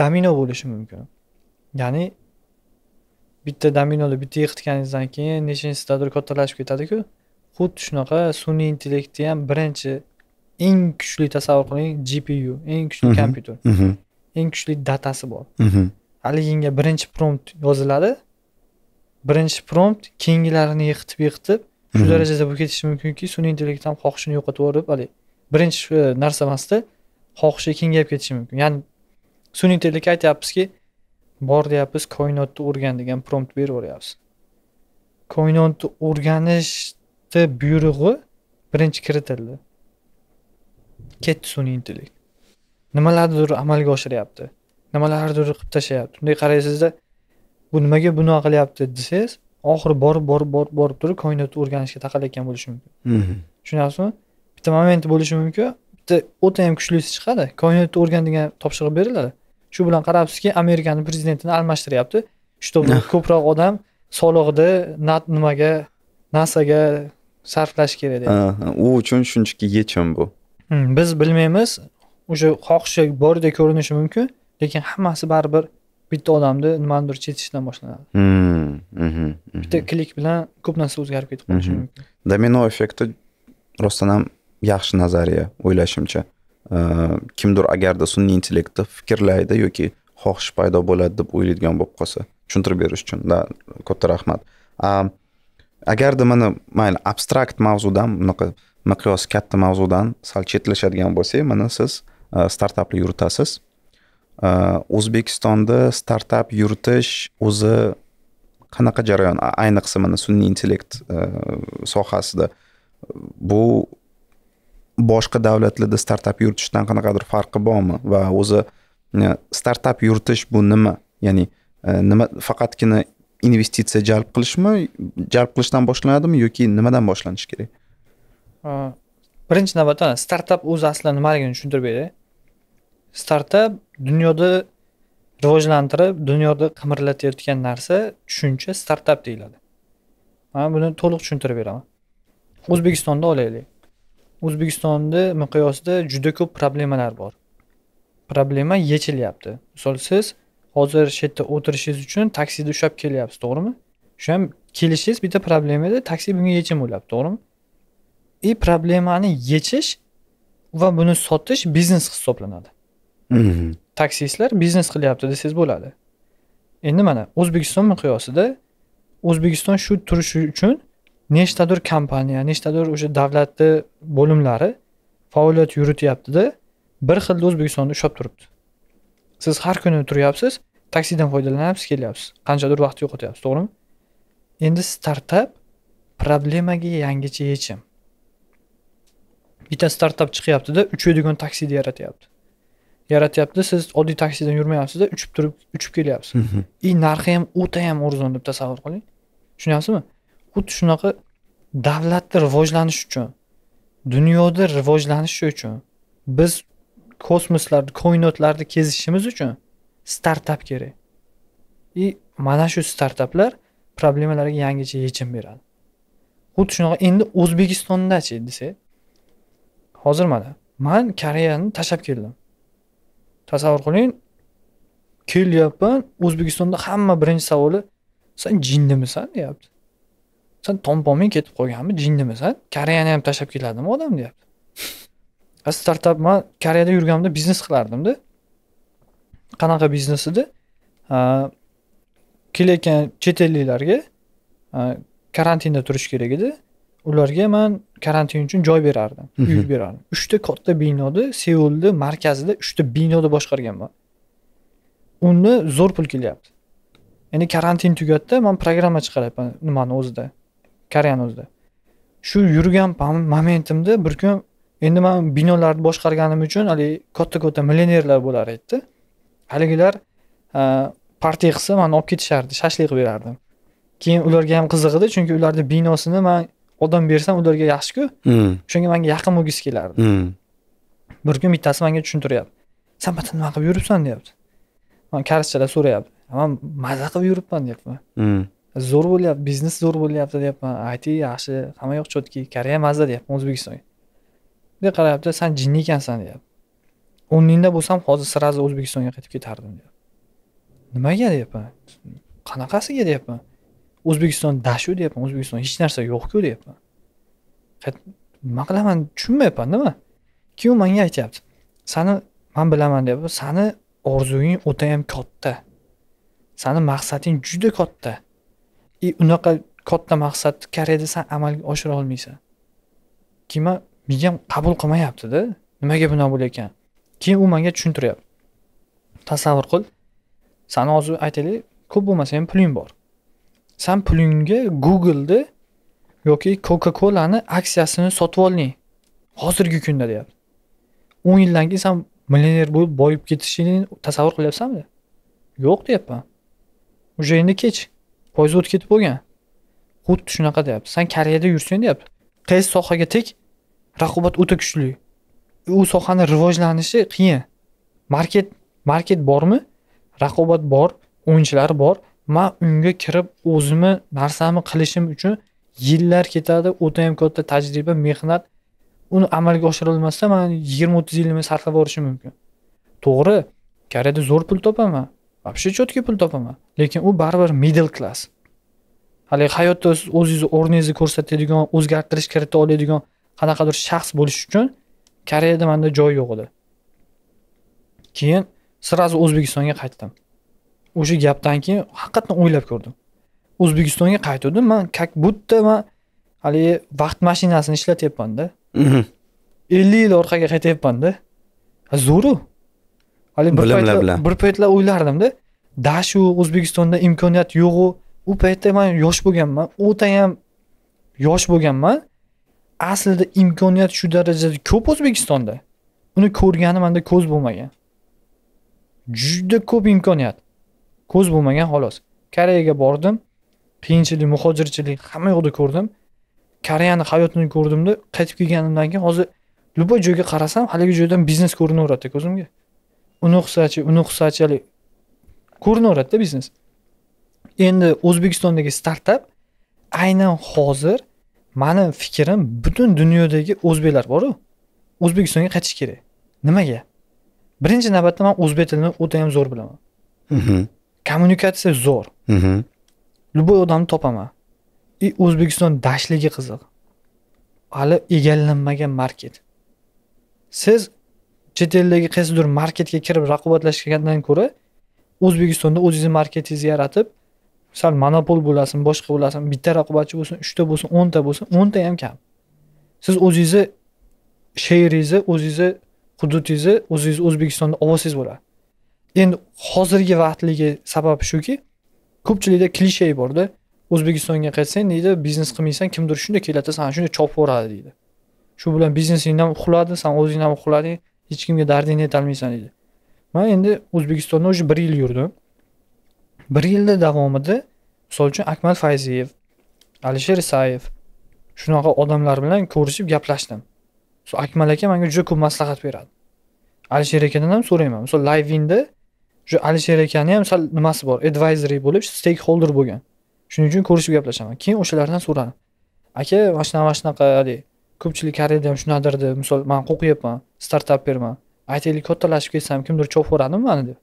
domino bo'lishi mumkin ya'ni bitta dominoni bitta yiqitganingizdan keyin nechinchisidadir kattalashib ketadiku xuddi shunaqa sun'iy intellektni ham birinchi eng kuchli tasavvur qiling gpu eng kuchli mhm. kompyuter mhm. eng kuchli datasi bor mhm. haliginga birinchi prompt yoziladi birinchi prompt keyingilarini yiqitib yiqitib shu darajada bo'lib ketishi mumkinki sun'iy intellekt ham xohishini yo'qotib yuborib haligi birinchi e, narsa emasda xohishi kengayib ketishi mumkin ya'ni sun'iy intellektga aytyapmizki bor deyapmiz koinotni o'rgan degan prompt beraveryapmiz koinotni o'rganishni buyrug'i birinchi kiritildi ketdi sun'iy intellekt nimalarnidir amalga oshiryapti nimalarnidir qilib tashlayapti bunday qaraysizda bu nimaga bunaqa qilyapti desangiz oxiri borib borib borib borib turib koinotni o'rganishga taqalayotgan bo'lishi mumkin tushunyapsizmi mhm. bitta moment bo'lishi mumkin bitta o'ta ham kuchlisi chiqadi koinotni o'rgan degan topshiriq beriladi shu bilan qarabsizki amerikani prezidentini almashtiryapti чтобы ah. ko'proq odam nat nimaga nasaga sarflash kerak ah, ah, u uchun shunchaki yechim bu Hmm, biz bilmaymiz o'sha xohishi bordek ko'rinishi mumkin lekin hammasi baribir bitta odamni nimanidir chetishdan boshlanadi hmm, mhm, mhm. bitta klik bilan ko'p narsa o'zgarib ketib qolishi mhm. mumkin domino effekti rostdan ham yaxshi nazariya o'ylashimcha kimdir agarda sun'iy intellektda fikrlaydi yoki xohish paydo bo'ladi deb o'ylaydigan bo'lib qolsa tushuntirib berish uchun да katta rahmat agarda mana mayli abstrakt mavzudan bunaqa miqyosi katta mavzudan sal chetlashadigan bo'lsak mana siz e, startapni yuritasiz e, o'zbekistonda startap yuritish o'zi qanaqa jarayon ayniqsa mana sun'iy intellekt e, sohasida bu boshqa davlatlarda startap yuritishdan qanaqadir farqi bormi va o'zi startap yuritish bu nima ya'ni nima faqatgina investitsiya jalb qilishmi jalb qilishdan boshlanadimi yoki nimadan boshlanishi kerak Э, birinchi navbatda startap o'zi aslida nimaligini tushuntirib beray startap dunyoda rivojlantirib dunyoda qimirlatayotgan narsa tushuncha startap deyiladi man buni to'liq tushuntirib beraman o'zbekistonda olaylik o'zbekistonda miqyosida juda ko'p problemalar bor problema yechilyapti misol siz hozir shu yerda o'tirishingiz uchun taksida ushlab kelyapsiz to'g'rimi shu ham kelishingiz bitta edi taksi bunga yechim bo'lyapti to'g'rimi i problemani yechish va buni sotish biznes hisoblanadi mhm. taksistlar biznes qilyapti desangiz bo'ladi endi mana o'zbekiston miqyosida o'zbekiston shu turishi uchun nechtadir kompaniya nechtadir o'sha davlatni bo'limlari faoliyat yurityaptida bir xilda o'zbekistonda ushlab turibdi siz har kuni turyapsiz taksidan foydalanyapsiz kelyapsiz qanchadir vaqt yo'qotyapsiz to'g'rimi endi startap problemaga yangicha yechim bitta startap chiqyaptida uchadigan taksini yaratyapti yaratyapti siz oddiy taksidan yurmayapsizda uchib turib uchib kelyapsiz и narxi ham o'ta ham arzon deb tasavvur qiling tushunyapsizmi xuddi shunaqa davlatni rivojlanishi uchun dunyoda rivojlanishi uchun biz kosmoslarni koinotlarni kezishimiz uchun startap kerak и mana shu startaplar problemalarga yangicha yechim beradi xuddi shunaqa endi o'zbekistondachi desak hozir mana man koreyani tashlab keldim tasavvur qiling kelyapman o'zbekistonda hamma birinchi savoli san jinnimisan deyapti san tompoming ketib qolganmi jinnimisan koreyani ham tashlab keladimi odam deyapti startup man koreyada yurganimda biznes qilardimda qanaqa biznes edi kelayotgan chet elliklarga karantinda turish kerak edi ularga man karantin uchun joy berardim uy berardim uchta katta binoni seulni markazida uchta binoni boshqarganman uni zo'r pul kelyapti ya'ni karantin tugatdi man programma chiqaryapman nimani o'zida koreyani o'zida shu yurgan momentimda bir kun endi man binolarni boshqarganim uchun haligi katta katta millionerlar bo'lar edida haligilar partiya qilsa mani olib ketishardi shashlik qilib berardim keyin ularga ham qiziq edi chunki ularni binosini man odam bersam ularga yaxshiku o'shanga hmm. manga yaqin bo'lgisi kelardi hmm. bir kun bittasi manga tushuntiryapti san yerda nima qilib yuribsan deyapti man koreschalab so'rayapti man maza qilib yuribman deyapman hmm. zo'r bo'lyapti biznes zo'r bo'lyapti deyapman it yaxshi hamma yoq четкий koreya maza deyapman o'zbekistonga bunday qarayapti san jinni ekansan deyapti o'rningda bo'lsam hozir сразу o'zbekistonga qaytib ketardim deyapti nimaga deyapman qanaqasiga deyapman o'zbekiston dashu deyapman o'zbekiston hech narsa yo'qku deyapman nima qilaman tushunmayapman nima u menga aytyapti sani man bilaman deyapti sani orzuing o'tayam katta sani maqsading juda katta и e, unaqa katta maqsadni koreyada san amalga oshira olmaysan keyin man menga ham qabul qilmayaptida nimaga bunaqa bo'layotgan keyin u menga tushuntiryapti tasavvur qil sani hozir aytaylik ko'p bo'lmasa ham puling bor san pulingga googleni yoki coca colani aksiyasini sotib olding hozirgi kunda deyapti o'n yildan keyin san millioner bo'lib boyib ketishingni tasavvur qilyapsanmi yo'q deyapman уже endi kech poyez o'tib ketib bo'lgan xuddi shunaqa deyapti san koreyada yursang deyapti qaysi sohaga tek raqobat o'ta kuchli u sohani rivojlanishi qiyin market market bormi raqobat bor o'yinchilar bor man unga kirib o'zimni narsamni qilishim uchun yillar ketadi o'ta ham katta tajriba mehnat uni amalga oshirilmasa man yigirma o'ttiz yilni sarflab yuborishim mumkin to'g'ri koreyada zo'r pul topaman вообще четкий pul topaman lekin u baribir middle class haligi hayotda siz o'zingizni o'rningizni ko'rsatadigan o'zgartirish kirita oladigan qanaqadir shaxs bo'lish uchun koreyada manda joy yo'q edi keyin сразу o'zbekistonga qaytdim o'sha gapdan keyin haqiqatdan o'ylab ko'rdim o'zbekistonga qaytuvdim man как будто man haligi vaqt mashinasini ishlatyapmanda mhm. ellik yil orqaga qaytyapmanda zo'ru haligi bir paytlar bir paytlar o'ylardimda dashu o'zbekistonda imkoniyat yo'qu u paytda man yosh bo'lganman o'tayam yosh bo'lganman aslida imkoniyat shu darajada ko'p o'zbekistonda uni ko'rgani manda ko'z bo'lmagan juda ko'p imkoniyat ko'z bo'lmagan xolos koreyaga bordim qiyinchilik muhojirchilik hamma yoqda ko'rdim koreyani hayotini ko'rdimda qaytib kelganimdan keyin hozir любой joyga qarasam haligi joydan biznes ko'rinaveradida ko'zimga uni o'qisachi uni o'qisachi haligi ko'rinaveradida biznes endi o'zbekistondagi startap aynan hozir mani fikrim butun dunyodagi o'zbeklar boru o'zbekistonga qaytish kerak nimaga birinchi navbatda man o'zbek tilini o'ta ham zo'r bilaman mhm. kommunikatsiya zo'r mhm. любой odamni topaman и o'zbekiston dashligi qiziq hali egallanmagan market siz chet eldagi qaysidir marketga kirib raqobatlashgandan ko'ra o'zbekistonda o'zingizni marketingizni yaratib sal monopol bo'lasin boshqa bo'lasin bitta raqobatchi bo'lsin uchta bo'lsin o'nta bo'lsin o'nta ham kam siz o'zingizni sheringizni o'zingizni hududingizni o'zingizni o'zbekistonda olsangiz bo'ladi endi hozirgi vaqtligi sababi shuki ko'pchilikda klishe borda o'zbekistonga qaytsang deydi biznes qilmaysan kimdir shunday keladi san shunday chopib yuboradi deydi shu bilan biznesingni ham uxladi san o'zingni ham uxlading hech kimga dardingni aytolmaysan deydi man endi o'zbekistonda уже bir yil yurdim bir yilni davomida misol uchun akmal fayziyev alisher isayev shunaqa odamlar bilan ko'rishib gaplashdim akmal aka manga juda ko'p maslahat beradi alisher akadan ham so'rayman misol livinda shu alisher akani ham sal nimasi bor advisory bo'lib stakeholder bo'lgan shuning uchun ko'rishib gaplashaman keyin o'shalardan so'radim aka mana shunaqa mana shunaqa haligi ko'pchilik koreyada ham shunaqadir deb misol man o'qiyapman startaperman aytaylik kattalashib ketsam kimdir chopib yuboradimi mani deb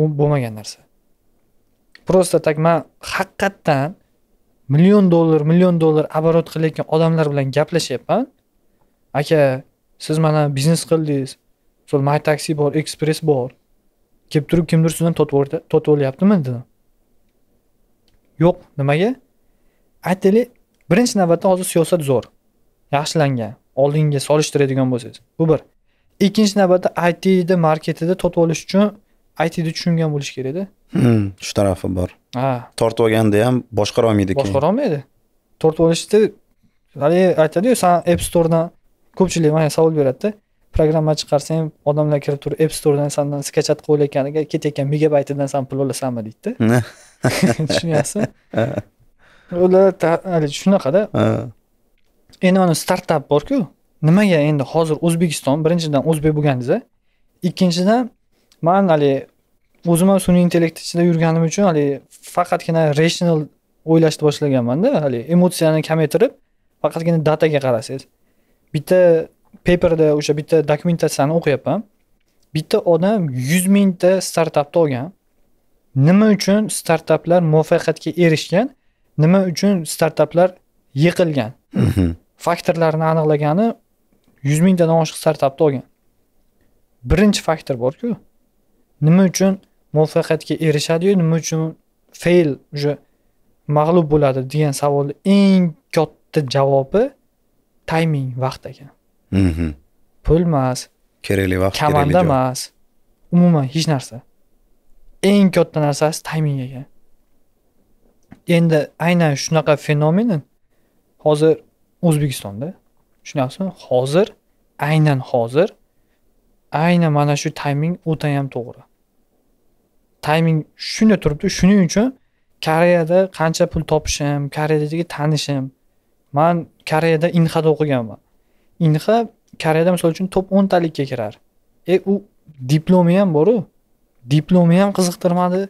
u bo'lmagan narsa просто так man haqiqatdan million dollar million dollar оборот qilayotgan odamlar bilan gaplashyapman aka siz mana biznes qildingiz so'l may taksi bor ekspress bor kelib turib kimdir sizdan totib olyaptimi dedim yo'q nimaga aytaylik birinchi navbatda hozir siyosat zo'r yaxshilangan oldinga solishtiradigan bo'lsangiz bu bir ikkinchi navbatda itni marketida totib olish uchun itni tushungan bo'lish kerakda shu tarafi bor ha tortib olganda ham boshqara olmaydi boshqara olmaydi tortib olishda haligi aytadiyu san app storedan ko'pchilik manga savol beradida programma chiqarsang odamlar kirib turib app storedan sandan skachat olayotganiga ketayotgan megabaytidan san pul olasanmi deydida (laughs) (laughs) tushunyapsizmi ular haligi shunaqada endi mana startap borku nimaga endi hozir o'zbekiston birinchidan o'zbek bo'lganingiz ikkinchidan man haligi o'zim ham sun'iy intellekt ichida yurganim uchun haligi faqatgina rational o'ylashni boshlaganmanda haligi emotsiyani kamaytirib faqatgina dataga qarasangiz bitta paperda o'sha bitta dokumentatsiyani o'qiyapman bitta odam yuz mingta startapni olgan nima uchun startaplar muvaffaqiyatga erishgan nima uchun startaplar yiqilgan mhm. faktorlarni aniqlagani yuz mingtadan oshiq startapni olgan birinchi faktor borku nima uchun muvaffaqiyatga erishadiyu nima uchun fail уже mag'lub bo'ladi degan savolni eng katta javobi tayming vaqt ekan Mm-hmm. pul emas kerakli vaqt komanda emas umuman hech narsa eng katta narsasi tayming ekan endi aynan shunaqa fenomen hozir o'zbekistonda tushunyapsizmi hozir aynan hozir aynan mana shu tayming o'ta ham to'g'ri tayming shunday turibdi shuning uchun koreyada qancha pul topishim koreyadagi tanishim man koreyada inhada o'qiganman inha koreyada misol uchun top o'ntalikka kirar e u diplomi ham boru diplomi ham qiziqtirmadi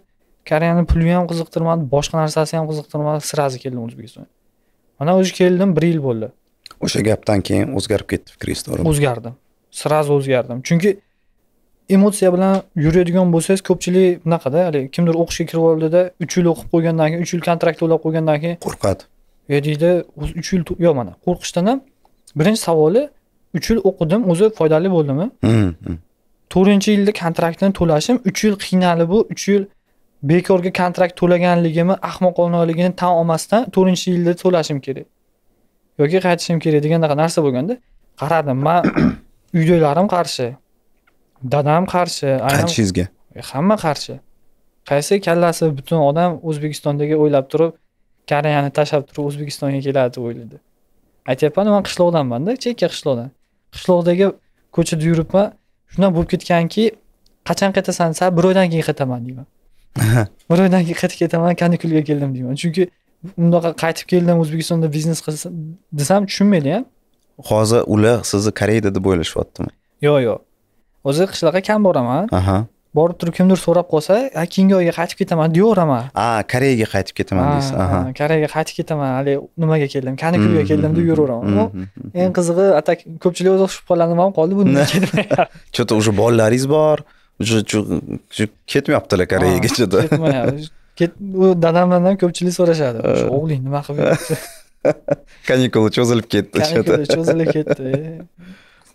koreyani puli ham qiziqtirmadi boshqa narsasi ham qiziqtirmadi srazi keldim o'zbekistonga mana o'zi keldim bir yil bo'ldi o'sha gapdan keyin o'zgarib ketdi fikringiz to'g'rimi o'zgardim сразу o'zgardim chunki emotsiya bilan yuradigan bo'lsangiz ko'pchilik bunaqada haligi kimdir o'qishga kirib oldida uch yil o'qib qo'ygandan keyin uch yil kontrakt to'lab qo'ygandan keyin qo'rqadi e, deydi uch yil yo mana qo'rqishdan ham birinchi savoli uch yil o'qidim o'zi foydali bo'ldimi hmm, hmm. to'rtinchi yilda kontraktini to'lashim uch yil qiynalib bu uch yil bekorga kontrakt to'laganligimni ahmoqonaligini tan olmasdan to'rtinchi yilda to'lashim kerak yoki qaytishim kerak degan narsa bo'lganda qaradim man (coughs) uydagilarim qarshi dadam qarshi qaytishingizga e, hamma qarshi qaysi kallasi butun odam o'zbekistondagi o'ylab turib koreyani tashlab turib o'zbekistonga keladi deb o'yladi aytyapman man qishloqdanmanda chekka qishloqdan qishloqdagi ko'chada yuribman shundan bo'lib ketganki qachon qaytasan desa bir oydan keyin qaytaman deyman (laughs) bir oydan keyin qaytib ketaman kanikulga keldim deyman chunki bundoqa qaytib keldim o'zbekistonda biznes qilsam desam tushunmaydi ham hozir ular sizni koreyada deb o'ylashyaptimi yo'q yo'q o'zi qishloqqa kam boraman borib turib kimdir so'rab qolsa keyingi oyga qaytib ketaman deyaveraman a koreyaga qaytib ketaman deysiz koreyaga qaytib ketaman haligi nimaga keldim kanikulga hmm, keldim hmm, deb hmm, yuraveraman eng qizig'i atak ko'pchilik o'zi shoshib qoladi ham qoldi bundan (laughs) keyin че то уже bolalaringiz bor уже ketmayaptilar koreyagacha ketmayapti dadamdan ham ko'pchilik so'rashadi э. o'g'ling nima qilib yuribsiz kanikula (laughs) cho'zilib ketdi kanikula cho'zilib ketdi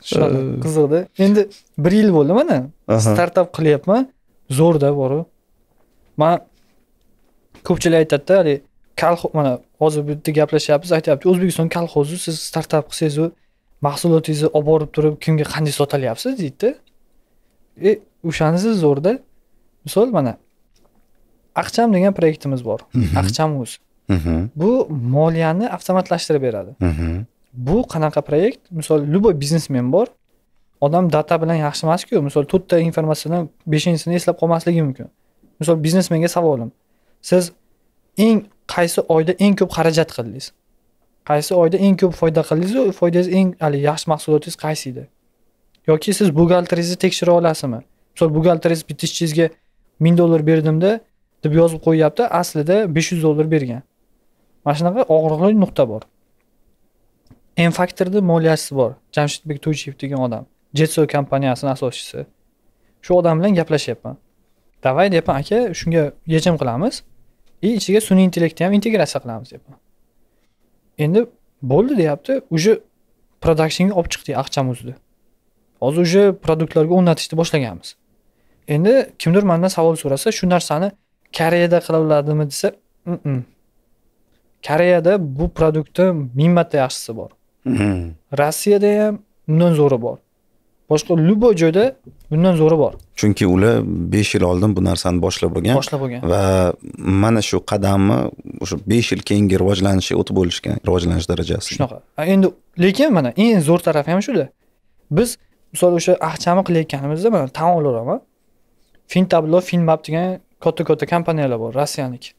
qiziqda endi bir yil bo'ldi mana startap qilyapman zo'rda boru man ko'pchilik aytadida haligi kolxoz mana hozir bu yerda gaplashyapmiz aytyapti o'zbekiston kolxozi siz startap qilsangizu mahsulotingizni olib borib turib kimga qanday sotolyapsiz deydida e o'shanisi zo'rda misol mana aqcham degan proyektimiz bor aqcham uz bu moliyani avtomatlashtirib beradi bu qanaqa proyekt misol любой biznesmen bor odam data bilan yaxshi emasku misol to'rtta informatsiyadan beshinchisini eslab qolmasligi mumkin misol biznesmenga savolim siz eng qaysi oyda eng ko'p xarajat qildingiz qaysi oyda eng ko'p foyda qildingiz foydangiz eng haligi yaxshi mahsulotingiz qaysi edi yoki siz buxgalteringizni tekshira olasizmi misol buxgalteringiz bitta ishchingizga ming dollar berdimda deb yozib qo'yyapti aslida besh yuz dollar bergan mana shunaqa og'riqli nuqta bor m faktorni moliyachisi bor jamshidbek to'ychiyev degan odam jetso kompaniyasini asoschisi shu odam bilan gaplashyapman давай deyapman aka shunga yechim qilamiz и ichiga sun'iy intellektni ham integratsiya qilamiz deyapman endi bo'ldi deyapti уже productionga olib chiqdik aqchamuzni hozir уже produktlarga o'rnatishni boshlaganmiz endi kimdir mandan savol so'rasa shu narsani koreyada qila oladimi desa koreyada bu produktni ming marta yaxshisi bor Mhm. rossiyada ham bundan zo'ri bor boshqa любой joyda bundan zo'ri bor chunki ular besh yil oldin bu narsani boshlab bo'lgan boshlab bo'lgan va mana shu qadamni o'sha besh yil keyingi rivojlanishi o'tib bo'lishgan rivojlanish darajasi shunaqa endi lekin mana eng zo'r tarafi ham shuda biz misol o'sha ahchami qilayotganimizda mana tan olaveraman fintablo finmap degan katta katta kompaniyalar bor rossiyaniki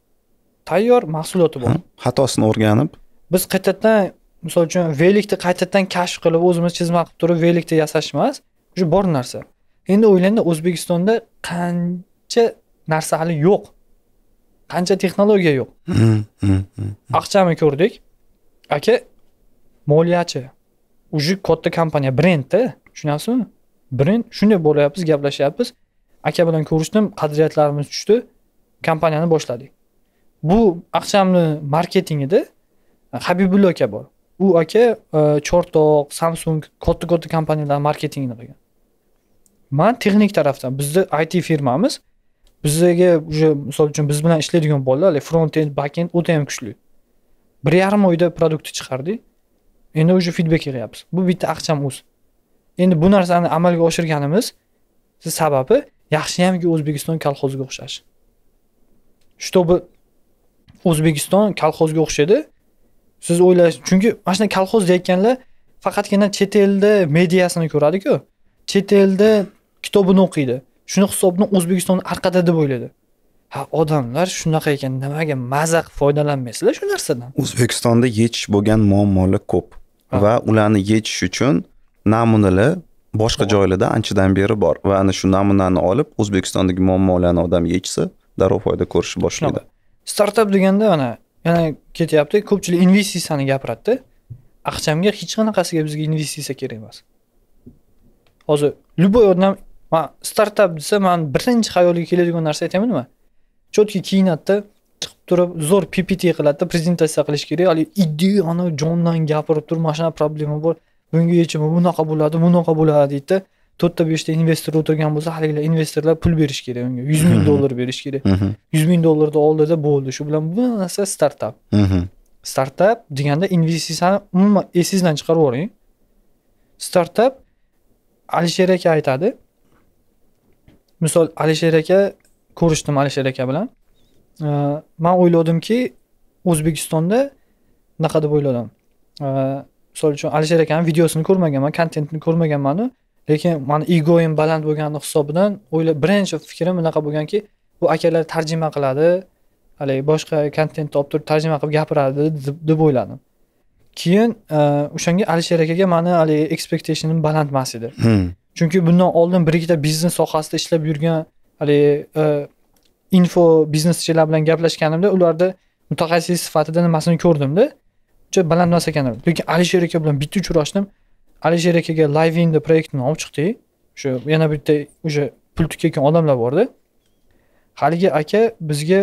tayyor mahsuloti bor xatosini o'rganib biz qaytadan misol uchun velikni qaytadan kashf qilib o'zimiz chizma qilib turib velikni yasash emas уже bor narsa endi o'ylangda o'zbekistonda qancha narsa hali yo'q qancha texnologiya yo'q mm-hmm, mm-hmm, mm-hmm. aqchani ko'rdik aka moliyachi уже katta kompaniya brendda tushunyapsizmi brend shunday bo'lyapmiz gaplashyapmiz aka bilan ko'rishdim qadriyatlarimiz tushdi kompaniyani boshladik bu aqchamni marketingida habibulla aka bor u aka e, chortoq samsung katta katta kompaniyalar marketingini qilgan man texnik tarafdan bizni it firmamiz bizga уже misol uchun biz bilan ishlaydigan bolalar like front end back end o'ta ham kuchli bir yarim oyda produktni chiqardik endi уже feedback yig'yapmiz bu bitta aqcham o'z endi bu narsani amalga oshirganimiz sababi yaxshiyamki o'zbekiston kolxoziga o'xshash чтобы o'zbekiston kolxozga o'xshaydi siz o'ylash chunki mana shunday kolxoz deyotganlar faqatgina chet elda mediasini ko'radiku chet elda kitobini o'qiydi shuni hisobni o'zbekiston orqada deb o'yladi ha odamlar shunaqa ekan nimaga maza qilib foydalanmaysizlar shu narsadan o'zbekistonda yechish bo'lgan muammolar ko'p va ularni yechish uchun namunalar boshqa joylarda anchadan beri bor va ana shu namunani olib o'zbekistondagi muammolarni odam yechsa darrov foyda ko'rishni boshlaydi startap deganda mana yana ketyapti ko'pchilik investitsiyani gapiradida aqchamga hech qanaqasiga bizga investitsiya kerak emas hozir любой odam man startap desa man birinchi xayolimga keladigan narsa aytaman nima четкий kiyinadida chiqib turib zo'r ppt qiladida prezentatsiya qilish kerak haligi idea anavi jondan gapirib turib mana shunaqa problema bor bunga yechimi bunaqa bo'ladi bunaqa bo'ladi deydida to'rtta beshta investor o'tirgan bo'lsa haligilar investorlar pul berish kerak unga yuz ming dollar berish kerak yuz ming dollarni oldida bo'ldi shu bilan bu narsa startap startap deganda investitsiyani umuman esingizdan chiqarib yuboring startap alisher aka aytadi misol alisher aka ko'rishdim alisher aka bilan man o'yladimki o'zbekistonda bunaqa deb o'yladim misol uchun alisher akani videosini ko'rmaganman kontentini ko'rmaganmanu lekin mani egoim baland bo'lgani hisobidan o'ylab birinchi fikrim unaqa bo'lganki bu akalar tarjima qiladi haligi boshqa kontentni olib turib tarjima qilib gapiradi deb o'yladim keyin e, o'shanga alisher akaga mani haligi expectationim baland emas edi hmm. chunki bundan oldin bir ikkita biznes sohasida ishlab yurgan haligi e, info bizneschilar bilan gaplashganimda ularda mutaxassis sifatida nimasini ko'rdimda uncha baland emas ekan lekin alisher aka bilan bitta uchrashdim alisher akaga live in deb proyektini olib chiqdik o'sha yana bitta o'sha pul tikayotgan odamlar borda haligi aka bizga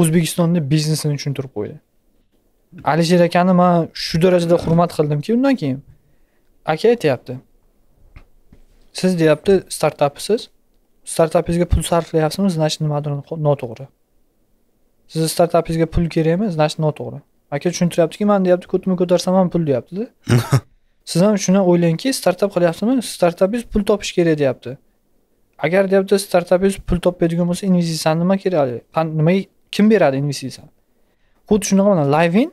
o'zbekistonni biznesini tushuntirib qo'ydi alisher akani man shu darajada hurmat qildimki undan keyin aka aytyapti siz deyapti startapsiz startapingizga pul sarflayapsizmi значит nimadir noto'g'ri sizni startapingizga pul kerakmi значит noto'g'ri aka tushuntiryaptiki man deyapti ko'tma ko'tarsam ham pul deyaptida (laughs) siz ham shuni o'ylangki startap qilyaptimi startapingiz pul topish kerak deyapti agar deyapti startapingiz pul topmaydigan bo'lsa investitsiyani nima kerak nimaga kim beradi investitsiyani xuddi shunaqa mana livin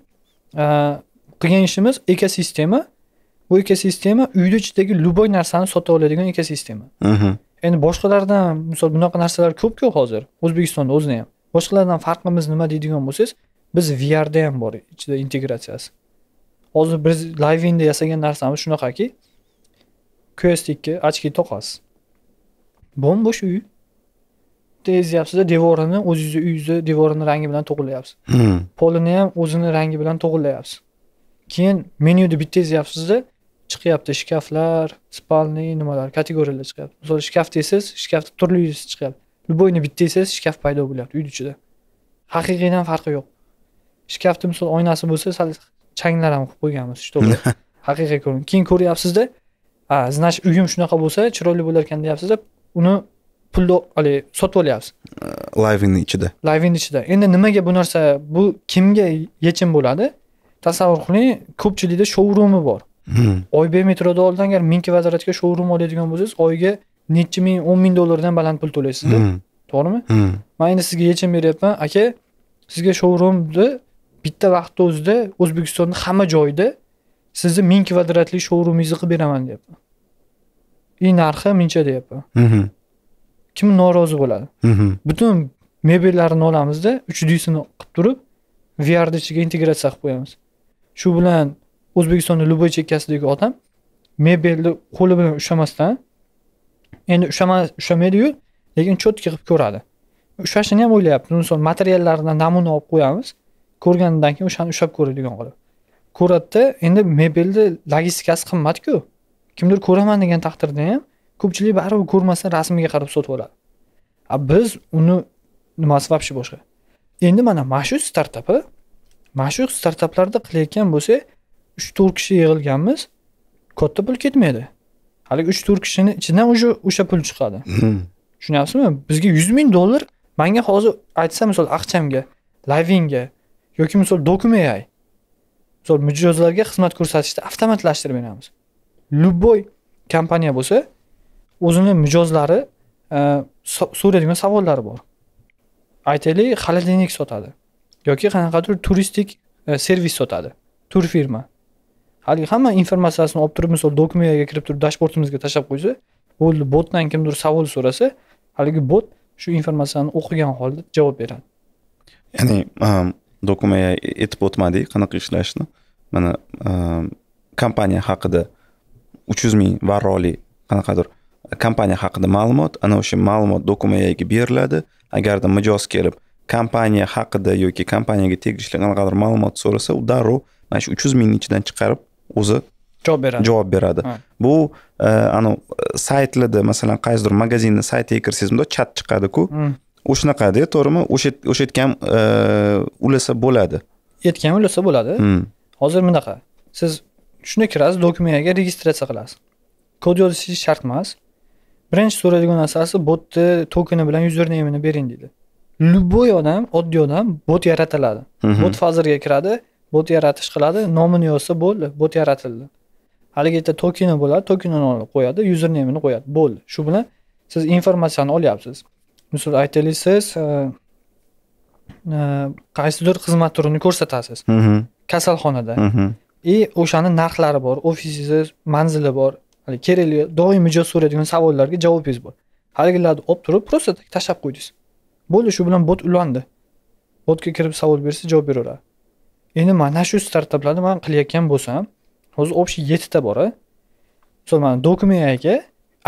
e, qilgan ishimiz ekosistema bu ekosistema uyni ichidagi любой narsani sotib oladigan ekosistema endi boshqalardan misol bunaqa narsalar ko'pku hozir o'zbekistonda o'zini ham boshqalardan farqimiz nima deydigan bo'lsangiz biz vrda ham bor ichida integratsiyasi hozir biz livingda yasagan narsamiz shunaqaki ko'stikka ochki toqasiz bo'sh uy tezyapsizda devorini o'zingizni uyingizni devorini rangi bilan to'g'irlayapsiz hmm. polini ham o'zini rangi bilan to'g'irlayapsiz keyin menyuda bitkazyapsizda chiqyapti shkaflar spalniy nimalar kategoriyalar chiqyapti misol shkaf desangiz shkafni turli chiqyapti любойni bittaysiz shkaf paydo bo'lyapti uyni ichida haqiqiydan farqi yo'q shkafni misol oynasi bo'lsa sal changlar ham qilib qo'yganmiz что (laughs) haqiqiy ko'rin keyin ko'ryapsizda a значит uyim shunaqa bo'lsa chiroyli bo'lar ekan deyapsizda uni pulni haligi sotib olyapsiz э, layvini ichida layvini ichida endi nimaga bu narsa bu kimga yechim bo'ladi tasavvur qiling ko'pchilikda shourumi bor hmm. oybek metroda oldin agar ming kvadratga shourum oladigan bo'lsangiz oyiga nechi ming o'n ming dollardan baland pul to'laysizda hmm. to'g'rimi man hmm. endi sizga yechim beryapman aka sizga shou bitta vaqtni o'zida o'zbekistonni hamma joyida sizni ming kvadratli shourumingizni qilib beraman deyapman и narxi mingcha deyapman kim norozi bo'ladi butun mebellarni olamizda uch dsini qilib turib vrni ichiga integratsiya qilib qo'yamiz shu bilan o'zbekistonni любой chekkasidagi odam mebelni qo'li bilan ushlamasdan endi ushlamaydiyu lekin четкий qilib ko'radi ushlashini ham o'ylayapmiz misol materiallardan namuna olib qo'yamiz ko'rganidan keyin o'shani ushlab ko'radigan qilib ko'radida endi mebelni logistikasi qimmatku kimdir ko'raman degan taqdirda ham ko'pchilik baribir ko'rmasdan rasmiga qarab sotib oladi a biz uni nimasi вообще boshqa endi mana mana shu startapi mana shu startaplarda qilayotgan bo'lsak uch to'rt kishi yig'ilganmiz katta pul ketmaydi haligi uch to'rt kishini ichidan уже o'sha pul chiqadi hmm. tushunyapsizmi bizga yuz ming dollar manga hozir aytsa misol aqchamga lavinga yoki misol dokumentai misol mijozlarga xizmat ko'rsatishni avtomatlashtirib beramiz любой kompaniya bo'lsa o'zini mijozlari e, so'raydigan savollari bor aytaylik холодильник sotadi yoki qanaqadir turistik e, servis sotadi tur firma haligi hamma informatsiyasini olib turib misol dokumenyaga kirib turib dashbordimizga tashlab qo'ysa bo'ldi botdan kimdir savol so'rasa haligi bot shu informatsiyani o'qigan holda javob beradi ya'ni dokumentga aytib o'tmadik qanaqa ishlashni mana e, kompaniya haqida uch yuz ming varroli qanaqadir kompaniya haqida ma'lumot ana o'sha ma'lumot dokumentga beriladi agarda mijoz kelib kompaniya haqida yoki kompaniyaga tegishli qanaqadir ma'lumot so'rasa u darrov mana shu uch yuz mingni ichidan chiqarib o'zi javob beradi javob beradi bu e, anavi saytlarda masalan qaysidir magazinni saytiga kirsangiz bunda chat chiqadiku hmm. o'shanaqada to'g'rimi o'sha yerga ham e, ulasa bo'ladi yerga ham ulasa bo'ladi hmm. hozir bunaqa siz shunday kirasiz dokumentga registratsiya qilasiz kod yozishingiz shart emas birinchi so'raydigan narsasi botni tokeni bilan yuzernemini bering deydi любой odam oddiy odam bot yaratiladi mhm. bot fazirga kiradi bot yaratish qiladi nomini yozsa bo'ldi bot yaratildi haligi yerda tokeni bo'ladi tokenini olib qo'yadi yuzernemini qo'yadi bo'ldi shu bilan siz informatsiyani olyapsiz misol aytaylik siz e, e, qaysidir xizmat turini ko'rsatasiz kasalxonada и o'shani narxlari bor ofisingiz manzili bor kerakli doim ijod so'raydigan savollarga javobingiz bor haligilarni olib turib просто tashlab qo'ydingiz bo'ldi shu bilan bot ulandi botga kirib savol bersa javob beraveradi endi mana shu startaplarni man qilayotgan bo'lsam hozir общий yettita bor a misol mana aka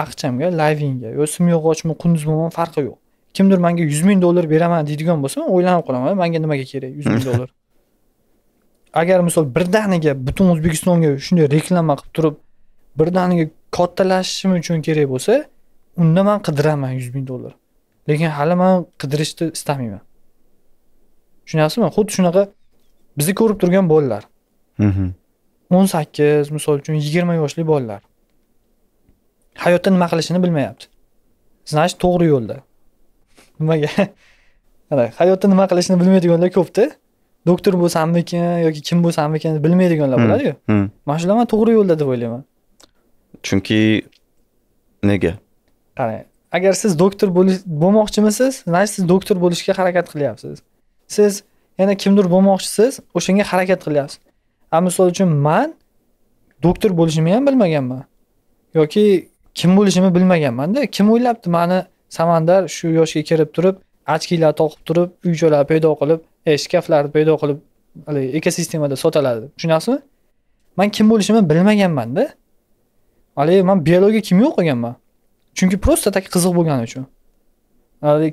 aqchamga lavinga yo simyog'ochmi qunduzmi farqi yo'q kimdir manga yuz ming dollar beraman deydigan bo'lsa man o'ylanib qolaman manga nimaga kerak yuz ming dollar (laughs) agar misol birdaniga butun o'zbekistonga shunday reklama qilib turib birdaniga kattalashishim uchun kerak bo'lsa unda man qidiraman yuz ming dollar lekin hali man qidirishni istamayman tushunyapsizmi xuddi shunaqa bizni ko'rib turgan bolalar o'n sakkiz misol uchun yigirma yoshli bolalar hayotda nima qilishini bilmayapti значит to'g'ri yo'lda nimaga mana (laughs) hayotda nima qilishni bilmaydiganlar ko'pda doktor bo'lsammikin yoki kim bo'lsammikin bilmaydiganlar hmm. bo'ladiku hmm. mana shular man to'g'ri yo'lda deb o'ylayman chunki nega qarang agar siz doktor bo'lmoqchimisiz значит siz doktor bo'lishga harakat qilyapsiz siz yana kimdir bo'lmoqchisiz o'shanga harakat qilyapsiz a misol uchun man doktor bo'lishimni ham bilmaganman yoki kim bo'lishimni bilmaganmanda kim o'ylabdi mani samandar shu yoshga kirib turib achkilar toqib turib uy joylar paydo qilib shkaflarni paydo qilib haligi ekosistemada sotiladi tushunyapsizmi man kim bo'lishimni bilmaganmanda haligi man biologiya kimyo o'qiganman chunki просто так qiziq bo'lgani uchun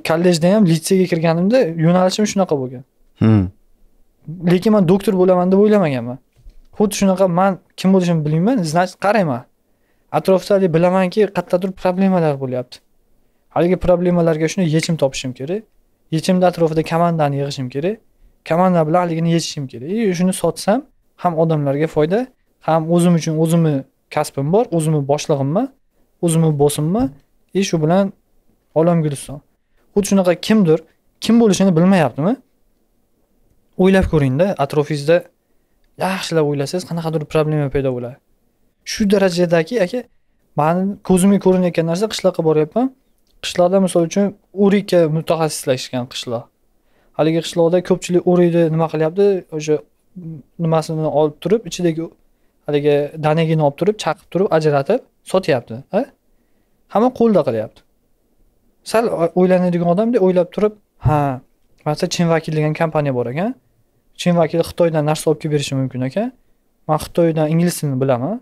kollejda ham litseyga kirganimda yo'nalishim shunaqa bo'lgan hmm. lekin man doktor bo'laman deb o'ylamaganman xuddi shunaqa man kim bo'lishimni bilmayman значит qarayman atrofda bilamanki qayerdadir problemalar bo'lyapti haligi problemalarga shuni yechim topishim kerak yechimni atrofida komandani yig'ishim kerak komanda bilan haligini yechishim kerak и shuni sotsam ham odamlarga foyda ham o'zim uchun o'zimni kasbim bor o'zimni boshlig'imman o'zimni bosimman и shu bilan olam guliston xuddi shunaqa kimdir kim bo'lishini bilmayaptimi o'ylab ko'ringda atrofingizda yaxshilab o'ylasangiz qanaqadir problema paydo bo'ladi shu darajadaki aka mani ko'zimga ko'rinayotgan narsa qishloqqa boryapman qishloqda misol uchun urika mutaxassislashgan qishloq haligi qishloqda ko'pchilik urikni nima qilyapti o'sha nimasini olib turib ichidagi haligi danagini olib turib chaqib turib ajratib sotyapti hamma qo'lda qilyapti sal o'ylanadigan odamdek o'ylab turib ha masalan chin vakil degan kompaniya bor ekan chin vakil xitoydan narsa olib kelib berishi mumkin ekan man xitoydan ingliz tilini bilaman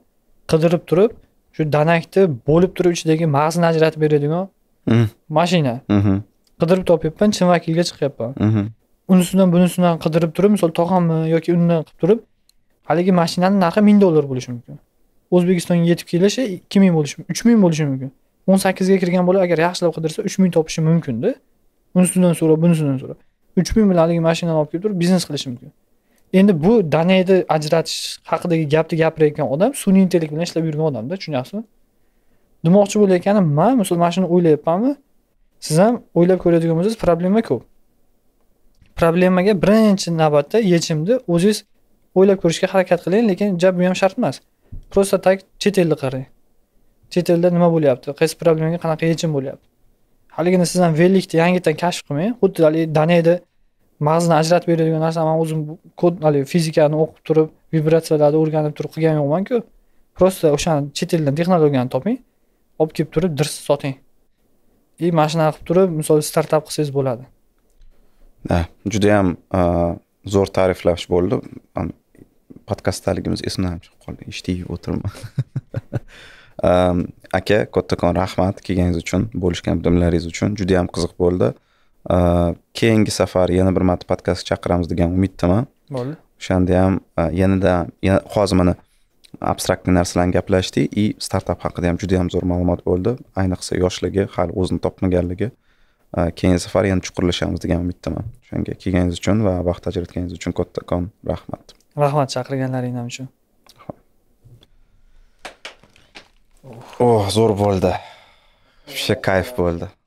qidirib turib shu danakni bo'lib turib ichidagi mag'zini ajratib beradigan Mm-hmm. mashina mm-hmm. qidirib topyapman chin vakilga chiqyapman mm-hmm. unisidan bunisidan qidirib turib misol tog'ami yoki undan qilib turib haligi mashinani narxi ming dollar bo'lishi mumkin o'zbekistonga yetib kelishi ikki ming bo'lishi uch ming bo'lishi mumkin o'n sakkizga kirgan bola agar yaxshilab qidirsa uch ming topishi mumkinda unisidan so'rab bunisidan so'rab uch ming bilan haligi mashinani olib kelib turib biznes qilishi mumkin endi bu danayni ajratish haqidagi gapni gapirayotgan odam sun'iy intellekt bilan ishlab yurgan odamda tushunyapsizmi demoqchi bo'layotganim man mana shuni o'ylayapmanmi siz ham o'ylab ko'radigan bo'lsangiz problema ko'p problemaga birinchi navbatda yechimni o'zingiz o'ylab ko'rishga harakat qiling lekin jab bu ham shart emas просто так chet elni qarang chet elda nima bo'lyapti qaysi problemaga qanaqa yechim bo'lyapti haligini siz ham velikni yangidan kashf qilmang xuddi haligi daniyada mag'zni ajratib beradigan narsa man o'zim kod haligi fizikani o'qib turib vibratsiyalarni o'rganib turib qilgan yo'qmanku просто o'shani chet eldan texnologiyani toping olib kelib turib dirs soting и mana shunaqa qilib turib misol startap qilsangiz bo'ladi да judayam zo'r ta'riflash bo'ldi podkastda haligimiz esimdan ham chiqib qoldi eshitib o'tiribman (laughs) aka kattakon rahmat kelganingiz uchun bo'lishgan bilimlaringiz uchun juda yam qiziq bo'ldi keyingi safar yana bir marta podkastga chaqiramiz degan umiddaman bo'ldi o'shanda ham yanada hozir mana abstrakt narsalarni gaplashdik и startap haqida ham juda yam zo'r ma'lumot bo'ldi ayniqsa yoshligi hali o'zini topmaganligi э, keyingi safar yana chuqurlashamiz degan umiddaman o'shanga kelganingiz uchun va vaqt ajratganingiz uchun kattakon rahmat rahmat chaqirganlaringiz uchun oh zo'r bo'ldi вообще kayf bo'ldi